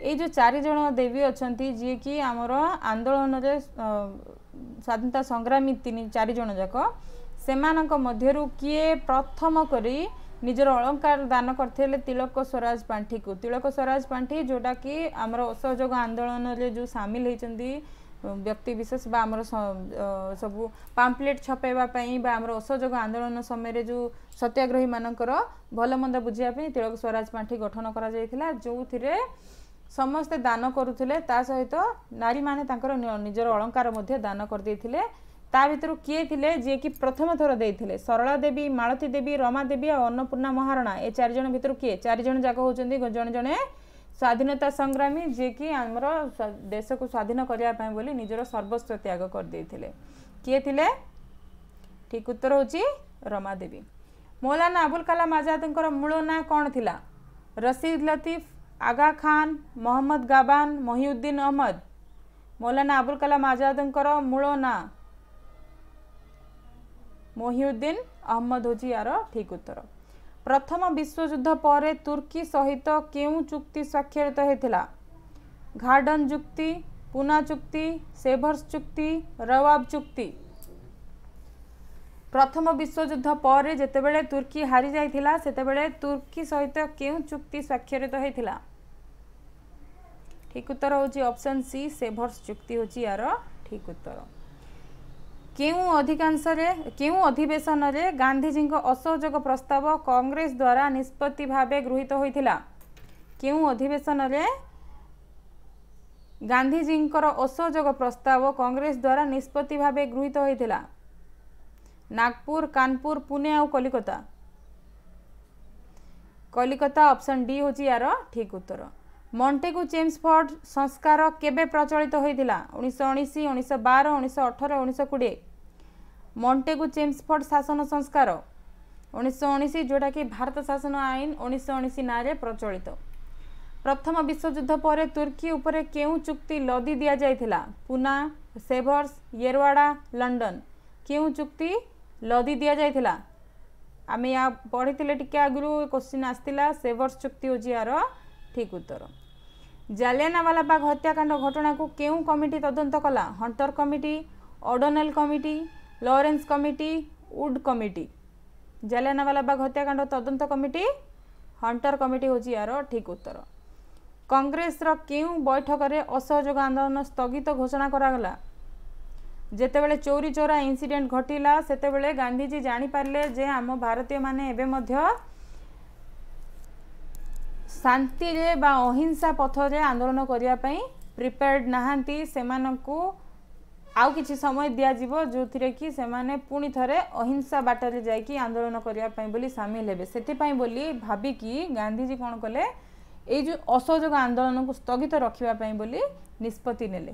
ଏଇ ଯେଉଁ ଚାରିଜଣ ଦେବୀ ଅଛନ୍ତି ଯିଏକି ଆମର ଆନ୍ଦୋଳନରେ ସ୍ୱାଧୀନତା ସଂଗ୍ରାମୀ ତିନି ଚାରିଜଣ ଯାକ ସେମାନଙ୍କ ମଧ୍ୟରୁ କିଏ ପ୍ରଥମ କରି ନିଜର ଅଳଙ୍କାର ଦାନ କରିଥିଲେ ତିଳକ ସ୍ୱରାଜ ପାଣ୍ଠିକୁ ତିଳକ ସ୍ୱରାଜ ପାଣ୍ଠି ଯେଉଁଟାକି ଆମର ଅସହଯୋଗ ଆନ୍ଦୋଳନରେ ଯେଉଁ ସାମିଲ ହୋଇଛନ୍ତି ବ୍ୟକ୍ତିବିଶେଷ ବା ଆମର ସବୁ ପାମ୍ପଲେଟ୍ ଛପେଇବା ପାଇଁ ବା ଆମର ଅସହଯୋଗ ଆନ୍ଦୋଳନ ସମୟରେ ଯେଉଁ ସତ୍ୟାଗ୍ରହୀମାନଙ୍କର ଭଲମନ୍ଦ ବୁଝିବା ପାଇଁ ତିଳକ ସ୍ୱରାଜ ପାଣ୍ଠି ଗଠନ କରାଯାଇଥିଲା ଯେଉଁଥିରେ ସମସ୍ତେ ଦାନ କରୁଥିଲେ ତା ସହିତ ନାରୀମାନେ ତାଙ୍କର ନିଜର ଅଳଙ୍କାର ମଧ୍ୟ ଦାନ କରିଦେଇଥିଲେ ତା ଭିତରୁ କିଏ ଥିଲେ ଯିଏକି ପ୍ରଥମ ଥର ଦେଇଥିଲେ ସରଳା ଦେବୀ ମାଳତୀ ଦେବୀ ରମା ଦେବୀ ଆଉ ଅନ୍ନପୂର୍ଣ୍ଣା ମହାରଣା ଏ ଚାରି ଜଣ ଭିତରୁ କିଏ ଚାରି ଜଣ ଯାକ ହେଉଛନ୍ତି ଜଣେ ଜଣେ ସ୍ୱାଧୀନତା ସଂଗ୍ରାମୀ ଯିଏକି ଆମର ଦେଶକୁ ସ୍ୱାଧୀନ କରିବା ପାଇଁ ବୋଲି ନିଜର ସର୍ବସ୍ୱ ତ୍ୟାଗ କରିଦେଇଥିଲେ କିଏ ଥିଲେ ଠିକ ଉତ୍ତର ହେଉଛି ରମା ଦେବୀ ମୌଲାନା ଅବୁଲ କାଲାମ ଆଜାଦଙ୍କର ମୂଳ ନାଁ କ'ଣ ଥିଲା ରସିଦ ଲତିଫ आगा खान मोहम्मद गाबान मोहिउद्दीन अहमद मौलाना अबुल कलाम आजाद मूल ना मोहिउद्दीन अहमद हूँ यार ठीक उत्तर प्रथम विश्वजुद्ध पर तुर्की सहित क्यों चुक्ति स्वाक्षरित होता घार्डन चुक्ति पुना चुक्ति सेभर्स चुक्ति रवाब चुक्ति ପ୍ରଥମ ବିଶ୍ୱଯୁଦ୍ଧ ପରେ ଯେତେବେଳେ ତୁର୍କୀ ହାରିଯାଇଥିଲା ସେତେବେଳେ ତୁର୍କୀ ସହିତ କେଉଁ ଚୁକ୍ତି ସ୍ୱାକ୍ଷରିତ ହୋଇଥିଲା ଠିକ ଉତ୍ତର ହେଉଛି ଅପସନ୍ ସି ସେଭର୍ସ ଚୁକ୍ତି ହେଉଛି ଏହାର ଠିକ ଉତ୍ତର କେଉଁ ଅଧିକାଂଶରେ କେଉଁ ଅଧିବେଶନରେ ଗାନ୍ଧୀଜୀଙ୍କ ଅସହଯୋଗ ପ୍ରସ୍ତାବ କଂଗ୍ରେସ ଦ୍ୱାରା ନିଷ୍ପତ୍ତି ଭାବେ ଗୃହୀତ ହୋଇଥିଲା କେଉଁ ଅଧିବେଶନରେ ଗାନ୍ଧୀଜୀଙ୍କର ଅସହଯୋଗ ପ୍ରସ୍ତାବ କଂଗ୍ରେସ ଦ୍ୱାରା ନିଷ୍ପତ୍ତି ଭାବେ ଗୃହୀତ ହୋଇଥିଲା नागपुर कानपुर पुणे आ कलिकता कलिकता ऑप्शन डी हूँ यार ठीक उत्तर मंटेगु चेम्स फोर्ड संस्कार केबे प्रचलित होता उन्नीस उन्नीस उन्नीस बार उन्नीस अठर उन्नीस कोड़े शासन संस्कार उन्नीस उन्नीस जोटा कि भारत शासन आईन उन्नीस उन्नीस नाँ प्रचलित प्रथम विश्वजुद्ध पर तुर्की उपयू चुक्ति लदि दि जाइला पुना सेभर्स येरवाड़ा लंडन क्यों चुक्ति ଲଦି ଦିଆଯାଇଥିଲା ଆମେ ୟା ପଢ଼ିଥିଲେ ଟିକେ ଆଗରୁ କୋଶ୍ଚିନ୍ ଆସିଥିଲା ସେଭର୍ସ ଚୁକ୍ତି ହେଉଛି ଏହାର ଠିକ୍ ଉତ୍ତର ଜାଲିଆନାୱାଲାବାଗ ହତ୍ୟାକାଣ୍ଡ ଘଟଣାକୁ କେଉଁ କମିଟି ତଦନ୍ତ କଲା Hunter committee O'Donnell committee Lawrence committee Wood committee Jallianwala Bagh ହତ୍ୟାକାଣ୍ଡ ତଦନ୍ତ କମିଟି ହଣ୍ଟର କମିଟି ହେଉଛି ଏହାର ଠିକ୍ ଉତ୍ତର କଂଗ୍ରେସର କେଉଁ ବୈଠକରେ ଅସହଯୋଗ ଆନ୍ଦୋଳନ ସ୍ଥଗିତ ଘୋଷଣା କରାଗଲା ଯେତେବେଳେ ଚୋରି ଚୋରା ଇନ୍ସିଡେଣ୍ଟ ଘଟିଲା ସେତେବେଳେ ଗାନ୍ଧିଜୀ ଜାଣିପାରିଲେ ଯେ ଆମ ଭାରତୀୟମାନେ ଏବେ ମଧ୍ୟ ଶାନ୍ତିରେ ବା ଅହିଂସା ପଥରେ ଆନ୍ଦୋଳନ କରିବା ପାଇଁ ପ୍ରିପେୟାର୍ଡ ନାହାନ୍ତି ସେମାନଙ୍କୁ ଆଉ କିଛି ସମୟ ଦିଆଯିବ ଯେଉଁଥିରେ କି ସେମାନେ ପୁଣି ଥରେ ଅହିଂସା ବାଟରେ ଯାଇକି ଆନ୍ଦୋଳନ କରିବା ପାଇଁ ବୋଲି ସାମିଲ ହେବେ ସେଥିପାଇଁ ବୋଲି ଭାବିକି ଗାନ୍ଧିଜୀ କ'ଣ କଲେ ଏଇ ଯେଉଁ ଅସହଯୋଗ ଆନ୍ଦୋଳନକୁ ସ୍ଥଗିତ ରଖିବା ପାଇଁ ବୋଲି ନିଷ୍ପତ୍ତି ନେଲେ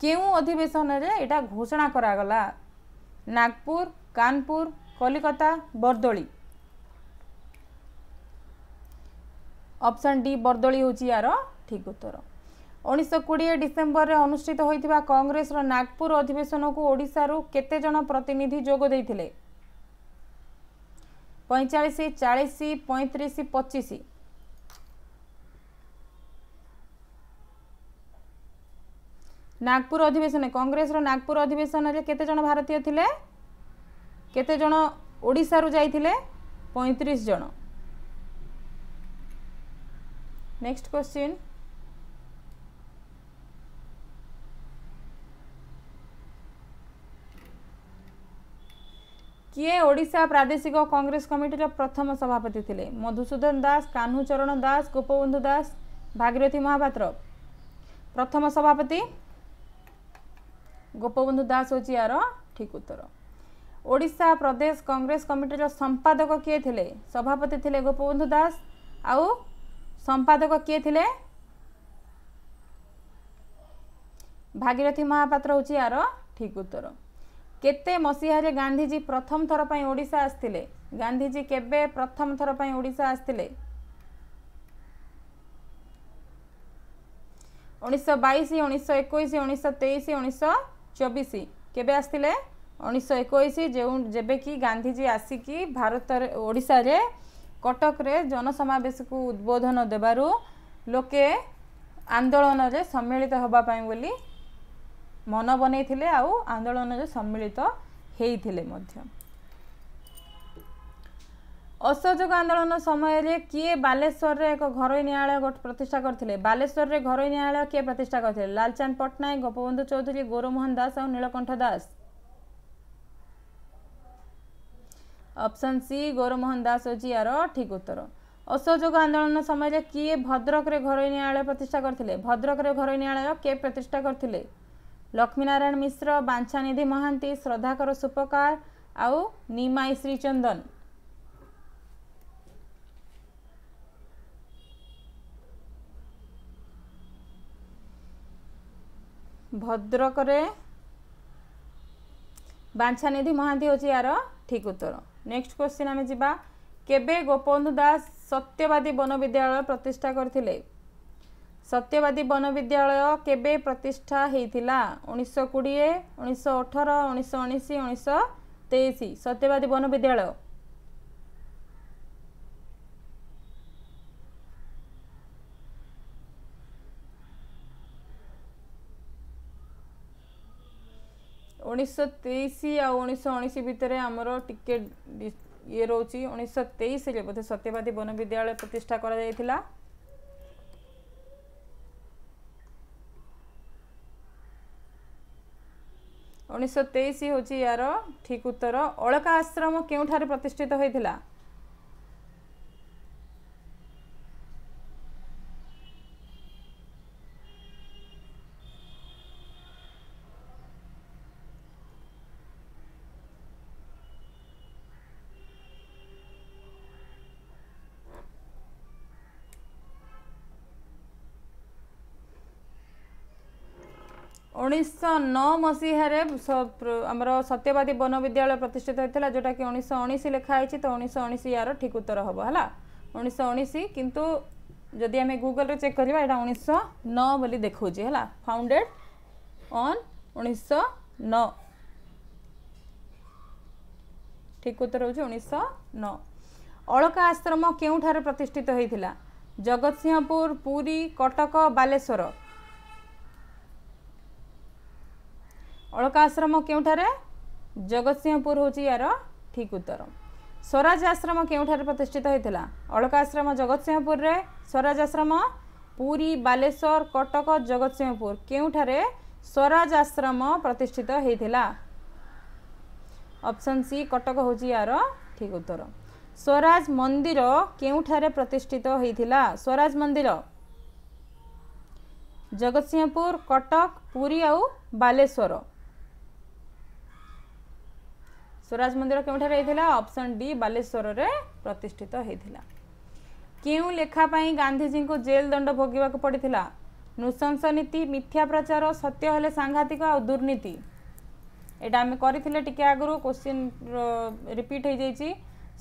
କେଉଁ ଅଧିବେଶନରେ ଏଇଟା ଘୋଷଣା କରାଗଲା ନାଗପୁର କାନପୁର କଲିକତା ବରଦୋଳୀ ଅପସନ୍ ଡି ବରଦୋଳି ହେଉଛି ଏହାର ଠିକ୍ ଉତ୍ତର ଉଣେଇଶହ କୋଡ଼ିଏ ଡିସେମ୍ବରରେ ଅନୁଷ୍ଠିତ ହୋଇଥିବା କଂଗ୍ରେସର ନାଗପୁର ଅଧିବେଶନକୁ ଓଡ଼ିଶାରୁ କେତେ ଜଣ ପ୍ରତିନିଧି ଯୋଗ ଦେଇଥିଲେ ପଇଁଚାଳିଶ ଚାଳିଶ ପଇଁତିରିଶ ପଚିଶ ନାଗପୁର ଅଧିବେଶନ କଂଗ୍ରେସର ନାଗପୁର ଅଧିବେଶନରେ କେତେଜଣ ଭାରତୀୟ ଥିଲେ କେତେଜଣ ଓଡ଼ିଶାରୁ ଯାଇଥିଲେ ପଇଁତିରିଶ ଜଣ ନେକ୍ସଟ କ୍ୱେଶ୍ଚିନ୍ କିଏ ଓଡ଼ିଶା ପ୍ରାଦେଶିକ କଂଗ୍ରେସ କମିଟିର ପ୍ରଥମ ସଭାପତି ଥିଲେ ମଧୁସୂଦନ ଦାସ କାହ୍ନୁଚରଣ ଦାସ ଗୋପବନ୍ଧୁ ଦାସ ଭାଗୀରଥୀ ମହାପାତ୍ର ପ୍ରଥମ ସଭାପତି ଗୋପବନ୍ଧୁ ଦାସ ହେଉଛି ଏହାର ଠିକ୍ ଉତ୍ତର ଓଡ଼ିଶା ପ୍ରଦେଶ କଂଗ୍ରେସ କମିଟିର ସମ୍ପାଦକ କିଏ ଥିଲେ ସଭାପତି ଥିଲେ ଗୋପବନ୍ଧୁ ଦାସ ଆଉ ସମ୍ପାଦକ କିଏ ଥିଲେ ଭାଗିରଥୀ ମହାପାତ୍ର ହେଉଛି ଏହାର ଠିକ୍ ଉତ୍ତର କେତେ ମସିହାରେ ଗାନ୍ଧିଜୀ ପ୍ରଥମ ଥର ପାଇଁ ଓଡ଼ିଶା ଆସିଥିଲେ ଗାନ୍ଧିଜୀ କେବେ ପ୍ରଥମ ଥର ପାଇଁ ଓଡ଼ିଶା ଆସିଥିଲେ ଉଣେଇଶହ ବାଇଶ ଉଣେଇଶହ ଏକୋଇଶ ଉଣେଇଶହ ତେଇଶ ଚବିଶ କେବେ ଆସିଥିଲେ ଉଣେଇଶହ ଏକୋଇଶ ଯେଉଁ ଯେବେକି ଗାନ୍ଧୀଜୀ ଆସିକି ଭାରତରେ ଓଡ଼ିଶାରେ କଟକରେ ଜନସମାବେଶକୁ ଉଦ୍ବୋଧନ ଦେବାରୁ ଲୋକେ ଆନ୍ଦୋଳନରେ ସମ୍ମିଳିତ ହେବା ପାଇଁ ବୋଲି ମନ ବନେଇଥିଲେ ଆଉ ଆନ୍ଦୋଳନରେ ସମ୍ମିଳିତ ହେଇଥିଲେ ମଧ୍ୟ ଅସହଯୋଗ ଆନ୍ଦୋଳନ ସମୟରେ କିଏ ବାଲେଶ୍ୱରରେ ଏକ ଘରୋଇ ନ୍ୟାୟାଳୟ ପ୍ରତିଷ୍ଠା କରିଥିଲେ ବାଲେଶ୍ୱରରେ ଘରୋଇ ନ୍ୟାୟାଳୟ କିଏ ପ୍ରତିଷ୍ଠା କରିଥିଲେ ଲାଲଚାନ୍ଦ ପଟ୍ଟନାୟକ ଗୋପବନ୍ଧୁ ଚୌଧୁରୀ ଗୋରୁମୋହନ ଦାସ ଆଉ ନୀଳକଣ୍ଠ ଦାସ ଅପସନ୍ ସି ଗୋରୁମୋହନ ଦାସ ହେଉଛି ଏହାର ଠିକ୍ ଉତ୍ତର ଅସହଯୋଗ ଆନ୍ଦୋଳନ ସମୟରେ କିଏ ଭଦ୍ରକରେ ଘରୋଇ ନ୍ୟାୟାଳୟ ପ୍ରତିଷ୍ଠା କରିଥିଲେ ଭଦ୍ରକରେ ଘରୋଇ ନ୍ୟାୟାଳୟ କିଏ ପ୍ରତିଷ୍ଠା କରିଥିଲେ ଲକ୍ଷ୍ମୀନାରାୟଣ ମିଶ୍ର ବାଞ୍ଛାନିଧି ମହାନ୍ତି ଶ୍ରଦ୍ଧାକର ସୁପକାର ଆଉ ନିମାଇ ଶ୍ରୀଚନ୍ଦନ ଭଦ୍ରକରେ ବାଞ୍ଛାନିଧି ମହାନ୍ତି ହେଉଛି ଏହାର ଠିକ୍ ଉତ୍ତର ନେକ୍ସଟ କ୍ୱେଶ୍ଚିନ୍ ଆମେ ଯିବା କେବେ ଗୋପବନ୍ଧୁ ଦାସ ସତ୍ୟବାଦୀ ବନବିଦ୍ୟାଳୟ ପ୍ରତିଷ୍ଠା କରିଥିଲେ ସତ୍ୟବାଦୀ ବନବିଦ୍ୟାଳୟ କେବେ ପ୍ରତିଷ୍ଠା ହୋଇଥିଲା ଉଣେଇଶହ କୋଡ଼ିଏ ଉଣେଇଶହ ଅଠର ଉଣେଇଶହ ଉଣେଇଶ ଉଣେଇଶହ ତେଇଶ ସତ୍ୟବାଦୀ ବନବିଦ୍ୟାଳୟ ଉଣେଇଶହ ତେଇଶ ଆଉ ଉଣେଇଶହ ଉଣେଇଶ ଭିତରେ ଆମର ଟିକେଟ୍ ଇଏ ରହୁଛି ଉଣେଇଶହ ତେଇଶରେ ବୋଧେ ସତ୍ୟବାଦୀ ବନ ପ୍ରତିଷ୍ଠା କରାଯାଇଥିଲା ଉଣେଇଶହ ତେଇଶ ହେଉଛି ୟାର ଠିକ୍ ଉତ୍ତର ଅଳକା ଆଶ୍ରମ କେଉଁଠାରେ ପ୍ରତିଷ୍ଠିତ ହୋଇଥିଲା ଉଣେଇଶହ ନଅ ଆମର ସତ୍ୟବାଦୀ ବନ ବିଦ୍ୟାଳୟ ପ୍ରତିଷ୍ଠିତ ହୋଇଥିଲା ଯେଉଁଟାକି ଉଣେଇଶହ ଉଣେଇଶ ଲେଖା ହେଇଛି ତ ଉଣେଇଶହ ଉଣେଇଶ ୟାର ଠିକ ଉତ୍ତର ହେବ ହେଲା ଉଣେଇଶହ ଉଣେଇଶ କିନ୍ତୁ ଯଦି ଆମେ ଗୁଗଲରେ ଚେକ୍ କରିବା ଏଇଟା ଉଣେଇଶହ ନଅ ବୋଲି ଦେଖାଉଛି ହେଲା ଫାଉଣ୍ଡେଡ୍ ଅନ୍ ଉଣେଇଶହ ନଅ ଠିକ ଉତ୍ତର ହେଉଛି ଉଣେଇଶହ ନଅ ଅଳକା ଆଶ୍ରମ କେଉଁଠାରେ ପ୍ରତିଷ୍ଠିତ ହୋଇଥିଲା ଜଗତସିଂହପୁର ପୁରୀ କଟକ ବାଲେଶ୍ୱର ଅଳକା ଆଶ୍ରମ କେଉଁଠାରେ ଜଗତସିଂହପୁର ହେଉଛି ଏହାର ଠିକ୍ ଉତ୍ତର ସ୍ୱରାଜ ଆଶ୍ରମ କେଉଁଠାରେ ପ୍ରତିଷ୍ଠିତ ହୋଇଥିଲା ଅଳକା ଆଶ୍ରମ ଜଗତସିଂହପୁରରେ ସ୍ୱରାଜ ଆଶ୍ରମ ପୁରୀ ବାଲେଶ୍ୱର କଟକ ଜଗତସିଂହପୁର କେଉଁଠାରେ ସ୍ୱରାଜ ଆଶ୍ରମ ପ୍ରତିଷ୍ଠିତ ହୋଇଥିଲା ଅପସନ୍ ସି କଟକ ହେଉଛି ଏହାର ଠିକ୍ ଉତ୍ତର ସ୍ୱରାଜ ମନ୍ଦିର କେଉଁଠାରେ ପ୍ରତିଷ୍ଠିତ ହୋଇଥିଲା ସ୍ୱରାଜ ମନ୍ଦିର ଜଗତସିଂହପୁର କଟକ ପୁରୀ ଆଉ ବାଲେଶ୍ୱର ସ୍ୱରାଜ ମନ୍ଦିର କେଉଁଠାରେ ହେଇଥିଲା ଅପସନ୍ ଡି ବାଲେଶ୍ୱରରେ ପ୍ରତିଷ୍ଠିତ ହେଇଥିଲା କେଉଁ ଲେଖା ପାଇଁ ଗାନ୍ଧିଜୀଙ୍କୁ ଜେଲ୍ ଦଣ୍ଡ ଭୋଗିବାକୁ ପଡ଼ିଥିଲା ନୃଶଂସ ନୀତି ମିଥ୍ୟା ପ୍ରଚାର ସତ୍ୟ ହେଲେ ସାଂଘାତିକ ଆଉ ଦୁର୍ନୀତି ଏଇଟା ଆମେ କରିଥିଲେ ଟିକେ ଆଗରୁ କୋଶ୍ଚିନ୍ ରିପିଟ୍ ହେଇଯାଇଛି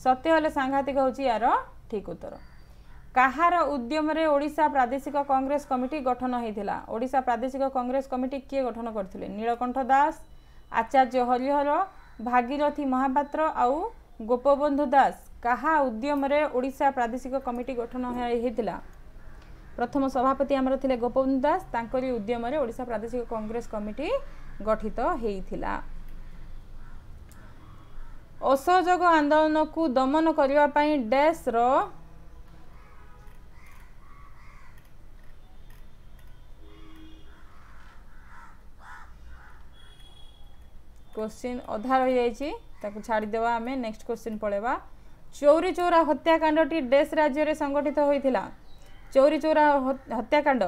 ସତ୍ୟ ହେଲେ ସାଂଘାତିକ ହେଉଛି ଏହାର ଠିକ୍ ଉତ୍ତର କାହାର ଉଦ୍ୟମରେ ଓଡ଼ିଶା ପ୍ରାଦେଶିକ କଂଗ୍ରେସ କମିଟି ଗଠନ ହୋଇଥିଲା ଓଡ଼ିଶା ପ୍ରାଦେଶିକ କଂଗ୍ରେସ କମିଟି କିଏ ଗଠନ କରିଥିଲେ ନୀଳକଣ୍ଠ ଦାସ ଆଚାର୍ଯ୍ୟ ହରିହର ଭାଗିରଥୀ ମହାପାତ୍ର ଆଉ ଗୋପବନ୍ଧୁ ଦାସ କାହା ଉଦ୍ୟମରେ ଓଡ଼ିଶା ପ୍ରାଦେଶିକ କମିଟି ଗଠନ ହୋଇଥିଲା ପ୍ରଥମ ସଭାପତି ଆମର ଥିଲେ ଗୋପବନ୍ଧୁ ଦାସ ତାଙ୍କରି ଉଦ୍ୟମରେ ଓଡ଼ିଶା ପ୍ରାଦେଶିକ କଂଗ୍ରେସ କମିଟି ଗଠିତ ହୋଇଥିଲା ଅସହଯୋଗ ଆନ୍ଦୋଳନକୁ ଦମନ କରିବା ପାଇଁ ଡେସ୍ର क्वेश्चन अधा रही जाइए छाड़देव आम नेक्स्ट क्वेश्चन पलवा चौरी चौरा हत्याकांडटी डेस राज्य में संगठित होता चौरी चौरा हत्याकांड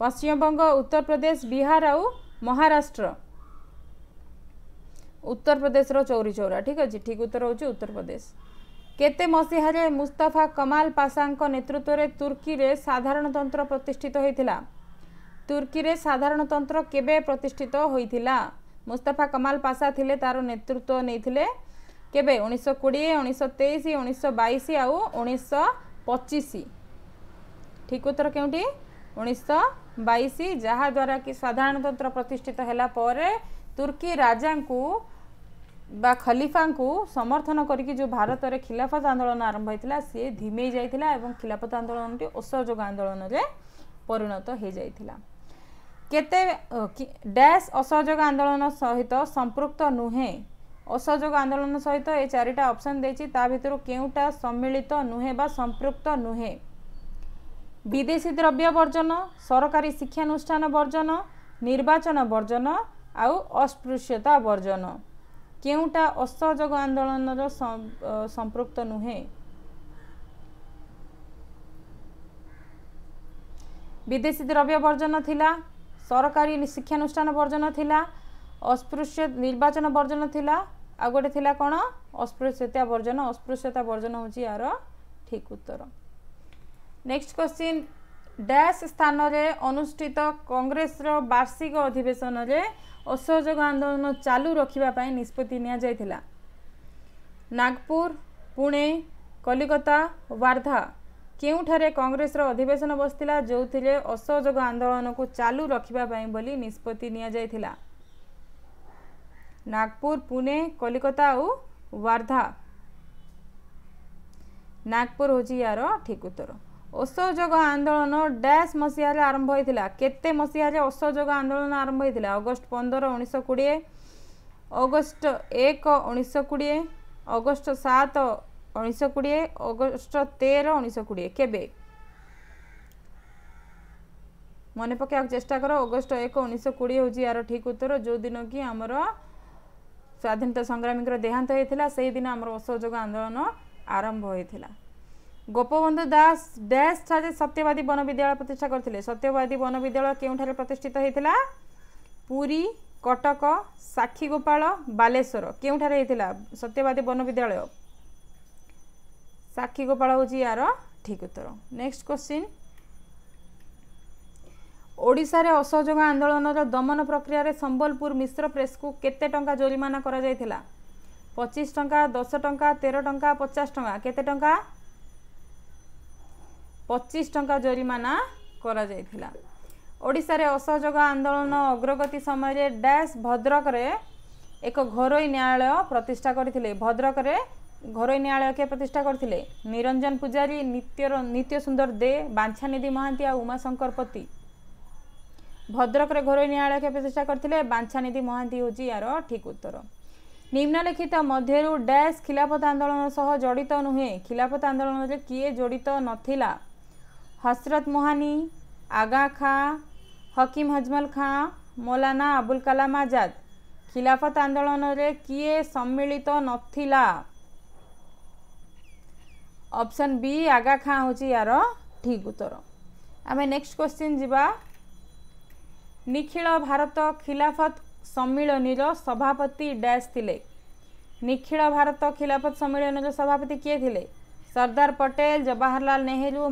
पश्चिमबंग उत्तर प्रदेश बिहार आ महाराष्ट्र उत्तर प्रदेश चौरी चौरा ठीक अच्छे ठीक उत्तर हूँ उत्तर प्रदेश केते मसीह मुस्तफा कमाल पासा नेतृत्व में तुर्की में साधारणतंत्र प्रतिष्ठित होता तुर्की में साधारणतंत्र के प्रतिष्ठित होता ମୁସ୍ତଫା କମାଲ ପାଶା ଥିଲେ ତାର ନେତୃତ୍ୱ ନେଇଥିଲେ କେବେ ଉଣେଇଶହ କୋଡ଼ିଏ ଉଣେଇଶହ ତେଇଶ ଉଣେଇଶହ ବାଇଶ ଆଉ ଉଣେଇଶହ ପଚିଶ ଠିକ ଉତ୍ତର କେଉଁଠି ଉଣେଇଶହ ବାଇଶ ଯାହାଦ୍ୱାରା କି ସାଧାରଣତନ୍ତ୍ର ପ୍ରତିଷ୍ଠିତ ହେଲା ପରେ ତୁର୍କୀ ରାଜାଙ୍କୁ ବା ଖଲିଫାଙ୍କୁ ସମର୍ଥନ କରିକି ଯେଉଁ ଭାରତରେ ଖିଲାଫତ ଆନ୍ଦୋଳନ ଆରମ୍ଭ ହୋଇଥିଲା ସିଏ ଧିମେଇ ଯାଇଥିଲା ଏବଂ ଖିଲାଫତ ଆନ୍ଦୋଳନଟି ଅସହଯୋଗ ଆନ୍ଦୋଳନରେ ପରିଣତ ହୋଇଯାଇଥିଲା କେତେ ଡ୍ୟାସ୍ ଅସହଯୋଗ ଆନ୍ଦୋଳନ ସହିତ ସମ୍ପୃକ୍ତ ନୁହେଁ ଅସହଯୋଗ ଆନ୍ଦୋଳନ ସହିତ ଏ ଚାରିଟା ଅପସନ୍ ଦେଇଛି ତା ଭିତରୁ କେଉଁଟା ସମ୍ମିଳିତ ନୁହେଁ ବା ସମ୍ପୃକ୍ତ ନୁହେଁ ବିଦେଶୀ ଦ୍ରବ୍ୟ ବର୍ଜନ ସରକାରୀ ଶିକ୍ଷାନୁଷ୍ଠାନ ବର୍ଜନ ନିର୍ବାଚନ ବର୍ଜନ ଆଉ ଅସ୍ପୃଶ୍ୟତା ବର୍ଜନ କେଉଁଟା ଅସହଯୋଗ ଆନ୍ଦୋଳନର ସମ୍ପୃକ୍ତ ନୁହେଁ ବିଦେଶୀ ଦ୍ରବ୍ୟ ବର୍ଜନ ଥିଲା ସରକାରୀ ଶିକ୍ଷାନୁଷ୍ଠାନ ବର୍ଜନ ଥିଲା ଅସ୍ପୃଶ୍ୟ ନିର୍ବାଚନ ବର୍ଜନ ଥିଲା ଆଉ ଗୋଟେ ଥିଲା କ'ଣ ଅସ୍ପୃଶ୍ୟତା ବର୍ଜନ ଅସ୍ପୃଶ୍ୟତା ବର୍ଜନ ହେଉଛି ଏହାର ଠିକ୍ ଉତ୍ତର ନେକ୍ସଟ କ୍ୱେଶ୍ଚିନ୍ ଡ୍ୟାସ୍ ସ୍ଥାନରେ ଅନୁଷ୍ଠିତ କଂଗ୍ରେସର ବାର୍ଷିକ ଅଧିବେଶନରେ ଅସହଯୋଗ ଆନ୍ଦୋଳନ ଚାଲୁ ରଖିବା ପାଇଁ ନିଷ୍ପତ୍ତି ନିଆଯାଇଥିଲା ନାଗପୁର ପୁଣେ କଲିକତା ୱାର୍ଦ୍ଧା କେଉଁଠାରେ କଂଗ୍ରେସର ଅଧିବେଶନ ବସିଥିଲା ଯେଉଁଥିରେ ଅସହଯୋଗ ଆନ୍ଦୋଳନକୁ ଚାଲୁ ରଖିବା ପାଇଁ ବୋଲି ନିଷ୍ପତ୍ତି ନିଆଯାଇଥିଲା ନାଗପୁର ପୁନେ କଲିକତା ଆଉ ୱାର୍ଦ୍ଧା ନାଗପୁର ହେଉଛି ଏହାର ଠିକ ଉତ୍ତର ଅସହଯୋଗ ଆନ୍ଦୋଳନ ଡ୍ୟାସ୍ ମସିହାରେ ଆରମ୍ଭ ହୋଇଥିଲା କେତେ ମସିହାରେ ଅସହଯୋଗ ଆନ୍ଦୋଳନ ଆରମ୍ଭ ହୋଇଥିଲା ଅଗଷ୍ଟ ପନ୍ଦର ଉଣେଇଶହ କୋଡ଼ିଏ ଅଗଷ୍ଟ ଏକ ଉଣେଇଶହ କୋଡ଼ିଏ ଅଗଷ୍ଟ ସାତ ଉଣେଇଶହ କୋଡ଼ିଏ ଅଗଷ୍ଟ ତେର ଉଣେଇଶହ କୋଡ଼ିଏ କେବେ ମନେ ପକାଇବାକୁ ଚେଷ୍ଟା କର ଅଗଷ୍ଟ ଏକ ଉଣେଇଶହ କୋଡ଼ିଏ ହେଉଛି ଏହାର ଠିକ୍ ଉତ୍ତର ଯେଉଁଦିନ କି ଆମର ସ୍ୱାଧୀନତା ସଂଗ୍ରାମୀଙ୍କର ଦେହାନ୍ତ ହୋଇଥିଲା ସେହିଦିନ ଆମର ଅସହଯୋଗ ଆନ୍ଦୋଳନ ଆରମ୍ଭ ହୋଇଥିଲା ଗୋପବନ୍ଧୁ ଦାସ ଡ୍ୟାସ୍ ଛାଡ଼ି ସତ୍ୟବାଦୀ ବନ ବିଦ୍ୟାଳୟ ପ୍ରତିଷ୍ଠା କରିଥିଲେ ସତ୍ୟବାଦୀ ବନ ବିଦ୍ୟାଳୟ କେଉଁଠାରେ ପ୍ରତିଷ୍ଠିତ ହୋଇଥିଲା ପୁରୀ କଟକ ସାକ୍ଷୀଗୋପାଳ ବାଲେଶ୍ୱର କେଉଁଠାରେ ହୋଇଥିଲା ସତ୍ୟବାଦୀ ବନ ପାକି ଗୋପାଳ ହେଉଛି ଏହାର ଠିକ୍ ଉତ୍ତର ନେକ୍ସଟ କ୍ୱେଶ୍ଚିନ୍ ଓଡ଼ିଶାରେ ଅସହଯୋଗ ଆନ୍ଦୋଳନର ଦମନ ପ୍ରକ୍ରିୟାରେ ସମ୍ବଲପୁର ମିଶ୍ର ପ୍ରେସ୍କୁ କେତେ ଟଙ୍କା ଜୋରିମାନା କରାଯାଇଥିଲା ପଚିଶ ଟଙ୍କା ଦଶ ଟଙ୍କା ତେର ଟଙ୍କା ପଚାଶ ଟଙ୍କା କେତେ ଟଙ୍କା ପଚିଶ ଟଙ୍କା ଜୋରିମାନା କରାଯାଇଥିଲା ଓଡ଼ିଶାରେ ଅସହଯୋଗ ଆନ୍ଦୋଳନ ଅଗ୍ରଗତି ସମୟରେ ଡ୍ୟାସ୍ ଭଦ୍ରକରେ ଏକ ଘରୋଇ ନ୍ୟାୟାଳୟ ପ୍ରତିଷ୍ଠା କରିଥିଲେ ଭଦ୍ରକରେ ঘর ন্যায়ালয়কে প্রতিষ্ঠা করে নিরঞ্জন পূজারী নিত্য নিত্যসুন্দর দে বাঞ্ছানিধি মহান্তি আমাশঙ্কর পতি ভদ্রকরে ঘরোই ন্যায়ালয়কে প্রতিষ্ঠা করে বাঞ্ছানিধি মহান্তি হচ্ছে ইয়ার ঠিক উত্তর নিম্নলিখিত মধ্যে ড্যাশ খিলাফত আন্দোলন সহ জড়িত নুহে খিলাফত আন্দোলন কি জড়িত নথিলা হসরত মোহানি আগা খা হকিম হজমল খা মোলানা আবুল কালাম আজাদ খিলাফত আন্দোলন কি সম্মিলিত নথিলা অপশন বি আগাખા হচি ইয়ারো ঠিক উত্তর আమే নেক্সট কোশ্চেন জিবা নিখিল ভারত খিলাফত সম্মিলনৰ সভাপতি ড্যাশ থিলে নিখিল ভারত খিলাফত সম্মিলনৰ সভাপতি কিয়ে থিলে Sardar Patel Jawaharlal Nehru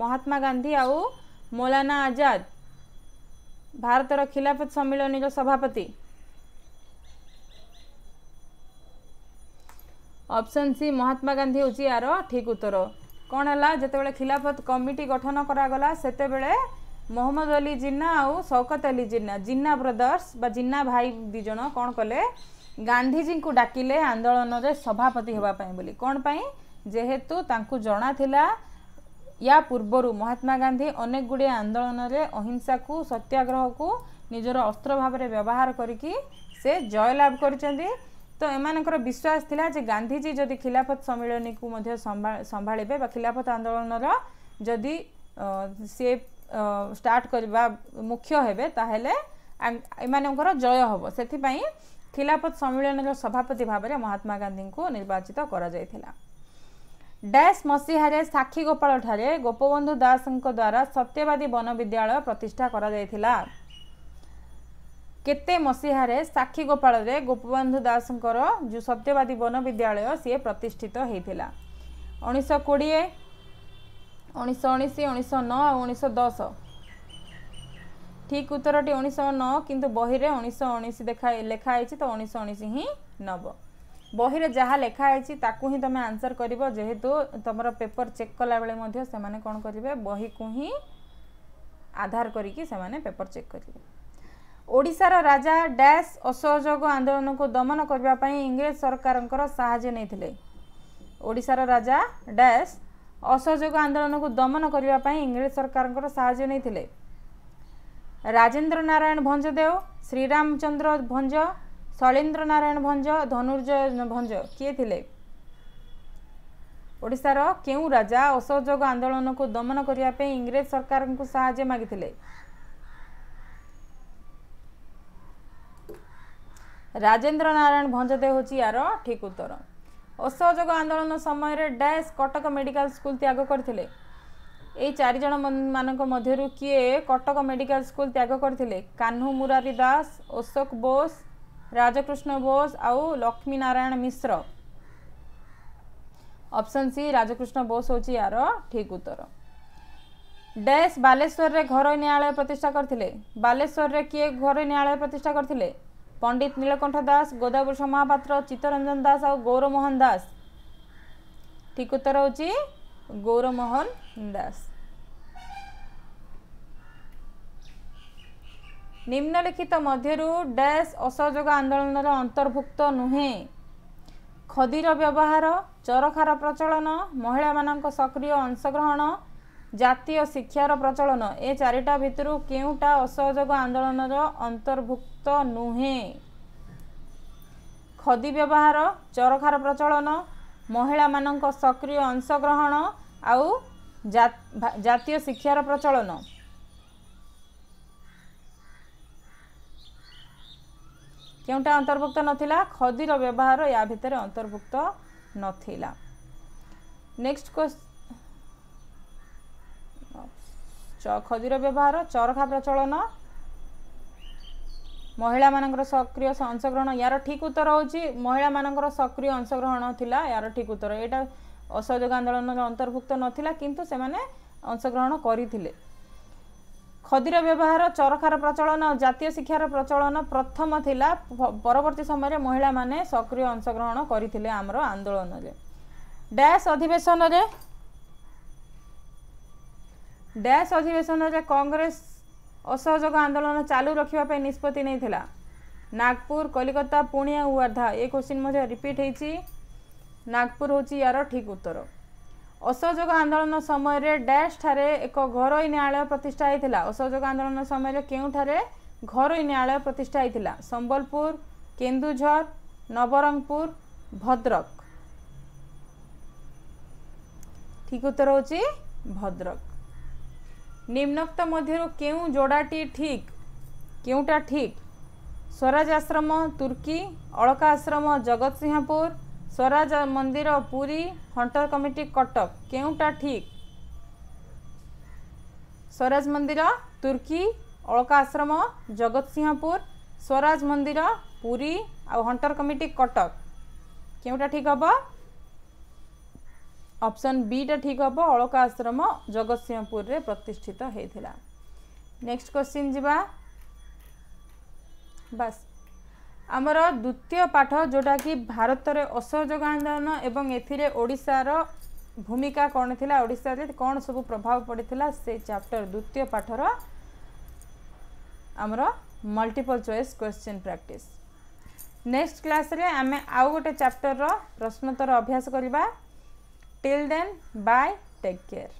Mahatma Gandhi আউ Maulana Azad ভারতৰ খিলাফত সম্মিলনৰ সভাপতি ଅପସନ୍ ସି ମହାତ୍ମା ଗାନ୍ଧୀ ହେଉଛି ଏହାର ଠିକ୍ ଉତ୍ତର କ'ଣ ହେଲା ଯେତେବେଳେ ଖିଲାଫତ୍ କମିଟି ଗଠନ କରାଗଲା ସେତେବେଳେ ମହମ୍ମଦ ଅଲି ଜିନ୍ନା ଆଉ ସୌକତ ଅଲି ଜିନ୍ନା ଜିନ୍ନା ବ୍ରଦର୍ସ ବା ଜିନ୍ନା ଭାଇ ଦୁଇ ଜଣ କ'ଣ କଲେ ଗାନ୍ଧିଜୀଙ୍କୁ ଡାକିଲେ ଆନ୍ଦୋଳନରେ ସଭାପତି ହେବା ପାଇଁ ବୋଲି କ'ଣ ପାଇଁ ଯେହେତୁ ତାଙ୍କୁ ଜଣାଥିଲା ୟା ପୂର୍ବରୁ ମହାତ୍ମା ଗାନ୍ଧୀ ଅନେକ ଗୁଡ଼ିଏ ଆନ୍ଦୋଳନରେ ଅହିଂସାକୁ ସତ୍ୟାଗ୍ରହକୁ ନିଜର ଅସ୍ତ୍ର ଭାବରେ ବ୍ୟବହାର କରିକି ସେ ଜୟଲାଭ କରିଛନ୍ତି ତ ଏମାନଙ୍କର ବିଶ୍ୱାସ ଥିଲା ଯେ ଗାନ୍ଧିଜୀ ଯଦି ଖିଲାଫତ ସମ୍ମିଳନୀକୁ ମଧ୍ୟ ସମ୍ଭାଳିବେ ବା ଖିଲାଫତ ଆନ୍ଦୋଳନର ଯଦି ସିଏ ଷ୍ଟାର୍ଟ କରିବା ମୁଖ୍ୟ ହେବେ ତାହେଲେ ଏମାନଙ୍କର ଜୟ ହେବ ସେଥିପାଇଁ ଖିଲାଫତ ସମ୍ମିଳନୀର ସଭାପତି ଭାବରେ ମହାତ୍ମା ଗାନ୍ଧୀଙ୍କୁ ନିର୍ବାଚିତ କରାଯାଇଥିଲା ଡ୍ୟାସ୍ ମସିହାରେ ସାକ୍ଷୀ ଗୋପାଳଠାରେ ଗୋପବନ୍ଧୁ ଦାସଙ୍କ ଦ୍ୱାରା ସତ୍ୟବାଦୀ ବନ ବିଦ୍ୟାଳୟ ପ୍ରତିଷ୍ଠା କରାଯାଇଥିଲା କେତେ ମସିହାରେ ସାକ୍ଷୀ ଗୋପାଳରେ ଗୋପବନ୍ଧୁ ଦାସଙ୍କର ଯେଉଁ ସତ୍ୟବାଦୀ ବନ ବିଦ୍ୟାଳୟ ସିଏ ପ୍ରତିଷ୍ଠିତ ହେଇଥିଲା ଉଣେଇଶହ କୋଡ଼ିଏ ଉଣେଇଶହ ଉଣେଇଶ ଉଣେଇଶହ ନଅ ଆଉ ଉଣେଇଶହ ଦଶ ଠିକ୍ ଉତ୍ତରଟି ଉଣେଇଶହ ନଅ କିନ୍ତୁ ବହିରେ ଉଣେଇଶହ ଉଣେଇଶ ଦେଖା ଲେଖା ହେଇଛି ତ ଉଣେଇଶହ ଉଣେଇଶ ହିଁ ନେବ ବହିରେ ଯାହା ଲେଖା ହେଇଛି ତାକୁ ହିଁ ତୁମେ ଆନ୍ସର୍ କରିବ ଯେହେତୁ ତୁମର ପେପର୍ ଚେକ୍ କଲାବେଳେ ମଧ୍ୟ ସେମାନେ କ'ଣ କରିବେ ବହିକୁ ହିଁ ଆଧାର କରିକି ସେମାନେ ପେପର୍ ଚେକ୍ କରିବେ ଓଡ଼ିଶାର ରାଜା ଡ୍ୟାସ୍ ଅସହଯୋଗ ଆନ୍ଦୋଳନକୁ ଦମନ କରିବା ପାଇଁ ଇଂରେଜ ସରକାରଙ୍କର ସାହାଯ୍ୟ ନେଇଥିଲେ ଓଡ଼ିଶାର ରାଜା ଡ୍ୟାସ୍ ଅସହଯୋଗ ଆନ୍ଦୋଳନକୁ ଦମନ କରିବା ପାଇଁ ଇଂରେଜ ସରକାରଙ୍କର ସାହାଯ୍ୟ ନେଇଥିଲେ ରାଜେନ୍ଦ୍ର ନାରାୟଣ ଭଞ୍ଜଦେଓ ଶ୍ରୀରାମଚନ୍ଦ୍ର ଭଞ୍ଜ ଶୈଳେନ୍ଦ୍ର ନାରାୟଣ ଭଞ୍ଜ ଧନୁର୍ଜୟ ଭଞ୍ଜ କିଏ ଥିଲେ ଓଡ଼ିଶାର କେଉଁ ରାଜା ଅସହଯୋଗ ଆନ୍ଦୋଳନକୁ ଦମନ କରିବା ପାଇଁ ଇଂରେଜ ସରକାରଙ୍କୁ ସାହାଯ୍ୟ ମାଗିଥିଲେ ରାଜେନ୍ଦ୍ର ନାରାୟଣ ଭଞ୍ଜଦେଓ ହେଉଛି ଏହାର ଠିକ୍ ଉତ୍ତର ଅସହଯୋଗ ଆନ୍ଦୋଳନ ସମୟରେ ଡ୍ୟାସ୍ କଟକ ମେଡ଼ିକାଲ ସ୍କୁଲ ତ୍ୟାଗ କରିଥିଲେ ଏହି ଚାରିଜଣ ମାନଙ୍କ ମଧ୍ୟରୁ କିଏ କଟକ ମେଡ଼ିକାଲ ସ୍କୁଲ ତ୍ୟାଗ କରିଥିଲେ କାହ୍ନୁ ମୁରାରୀ ଦାସ ଅଶୋକ ବୋଷ ରାଜକୃଷ୍ଣ ବୋଷ ଆଉ ଲକ୍ଷ୍ମୀ ନାରାୟଣ ମିଶ୍ର ଅପସନ୍ ସି ରାଜକୃଷ୍ଣ ବୋଷ ହେଉଛି ଏହାର ଠିକ୍ ଉତ୍ତର ଡ୍ୟାସ୍ ବାଲେଶ୍ୱରରେ ଘରୋଇ ନ୍ୟାୟାଳୟ ପ୍ରତିଷ୍ଠା କରିଥିଲେ ବାଲେଶ୍ୱରରେ କିଏ ଘରୋଇ ନ୍ୟାୟାଳୟ ପ୍ରତିଷ୍ଠା କରିଥିଲେ ପଣ୍ଡିତ ନୀଳକଣ୍ଠ ଦାସ ଗୋଦାବରୀ ମହାପାତ୍ର ଚିତ୍ତରଞ୍ଜନ ଦାସ ଆଉ ଗୌରମୋହନ ଦାସ ଠିକ ଉତ୍ତର ହେଉଛି ଗୌରମୋହନ ଦାସ ନିମ୍ନଲିଖିତ ମଧ୍ୟରୁ ଡ୍ୟାସ୍ ଅସହଯୋଗ ଆନ୍ଦୋଳନର ଅନ୍ତର୍ଭୁକ୍ତ ନୁହେଁ ଖଦିର ବ୍ୟବହାର ଚରଖାର ପ୍ରଚଳନ ମହିଳାମାନଙ୍କ ସକ୍ରିୟ ଅଂଶଗ୍ରହଣ ଜାତୀୟ ଶିକ୍ଷାର ପ୍ରଚଳନ ଏ ଚାରିଟା ଭିତରୁ କେଉଁଟା ଅସହଯୋଗ ଆନ୍ଦୋଳନର ଅନ୍ତର୍ଭୁକ୍ତ ନୁହେଁ ଖଦୀ ବ୍ୟବହାର ଚରଖାର ପ୍ରଚଳନ ମହିଳାମାନଙ୍କ ସକ୍ରିୟ ଅଂଶଗ୍ରହଣ ଆଉ ଜାତୀୟ ଶିକ୍ଷାର ପ୍ରଚଳନ କେଉଁଟା ଅନ୍ତର୍ଭୁକ୍ତ ନଥିଲା ଖଦୀର ବ୍ୟବହାର ୟା ଭିତରେ ଅନ୍ତର୍ଭୁକ୍ତ ନଥିଲା ନେକ୍ସଟ କ୍ୱେଶ୍ଚନ୍ ଖଦିର ବ୍ୟବହାର ଚରଖା ପ୍ରଚଳନ ମହିଳାମାନଙ୍କର ସକ୍ରିୟ ଅଂଶଗ୍ରହଣ ୟାର ଠିକ୍ ଉତ୍ତର ହେଉଛି ମହିଳାମାନଙ୍କର ସକ୍ରିୟ ଅଂଶଗ୍ରହଣ ଥିଲା ୟାର ଠିକ୍ ଉତ୍ତର ଏଇଟା ଅସହଯୋଗ ଆନ୍ଦୋଳନ ଅନ୍ତର୍ଭୁକ୍ତ ନଥିଲା କିନ୍ତୁ ସେମାନେ ଅଂଶଗ୍ରହଣ କରିଥିଲେ ଖଦୀର ବ୍ୟବହାର ଚରଖାର ପ୍ରଚଳନ ଜାତୀୟ ଶିକ୍ଷାର ପ୍ରଚଳନ ପ୍ରଥମ ଥିଲା ପରବର୍ତ୍ତୀ ସମୟରେ ମହିଳାମାନେ ସକ୍ରିୟ ଅଂଶଗ୍ରହଣ କରିଥିଲେ ଆମର ଆନ୍ଦୋଳନରେ ଡ୍ୟାସ୍ ଅଧିବେଶନରେ ড্যাশ অধিবেশনরে কংগ্রেস অসহযোগ আন্দোলন চালু রক্ষা নিষ্পতি নিয়েছিল নাগপুর কলিকতা পুণে ଆଉ ୱାର୍ଦ୍ଧା ଏ କୋଶ୍ଚିନ୍ ମଧ୍ୟ ରିପିଟ୍ ହେଇଛି ନାଗପୁର ହେଉଛି ୟାର ଠିକ୍ ଉତ୍ତର ଅସହଯୋଗ ଆନ୍ଦୋଳନ ସମୟରେ ଡ୍ୟାସ୍ଠାରେ ଏକ ଘରୋଇ ନ୍ୟାୟାଳୟ ପ୍ରତିଷ୍ଠା ହୋଇଥିଲା ଅସହଯୋଗ ଆନ୍ଦୋଳନ ସମୟରେ କେଉଁଠାରେ ଘରୋଇ ନ୍ୟାୟାଳୟ ପ୍ରତିଷ୍ଠା ହୋଇଥିଲା ସମ୍ବଲପୁର କେନ୍ଦୁଝର ନବରଙ୍ଗପୁର ଭଦ୍ରକ ଠିକ୍ ଉତ୍ତର ହେଉଛି ଭଦ୍ରକ निम्नक्त मध्य केोड़ाटी जोड़ाटी ठीक क्योंटा ठीक स्वराज आश्रम तुर्की अलका आश्रम जगत सिंहपुर स्वराज मंदिर पूरी हंटर कमिटी कटक के ठीक स्वराज मंदिर तुर्की अलका आश्रम जगत सिंहपुर स्वराज मंदिर पूरी आ कमिटी कटक के ठीक हम ଅପସନ୍ ବିଟା ଠିକ୍ ହେବ ଅଳକା ଆଶ୍ରମ ଜଗତସିଂହପୁରରେ ପ୍ରତିଷ୍ଠିତ ହୋଇଥିଲା ନେକ୍ସଟ କ୍ୱେଶ୍ଚିନ୍ ଯିବା ବାସ୍ ଆମର ଦ୍ୱିତୀୟ ପାଠ ଯେଉଁଟାକି ଭାରତରେ ଅସହଯୋଗ ଆନ୍ଦୋଳନ ଏବଂ ଏଥିରେ ଓଡ଼ିଶାର ଭୂମିକା କ'ଣ ଥିଲା ଓଡ଼ିଶାରେ କ'ଣ ସବୁ ପ୍ରଭାବ ପଡ଼ିଥିଲା ସେ ଚାପ୍ଟର ଦ୍ୱିତୀୟ ପାଠର ଆମର multiple choice question practice next କ୍ଲାସ୍ରେ ଆମେ ଆଉ ଗୋଟେ ଚାପ୍ଟରର ପ୍ରଶ୍ନୋତ୍ତର ଅଭ୍ୟାସ କରିବା Till then, bye, take care.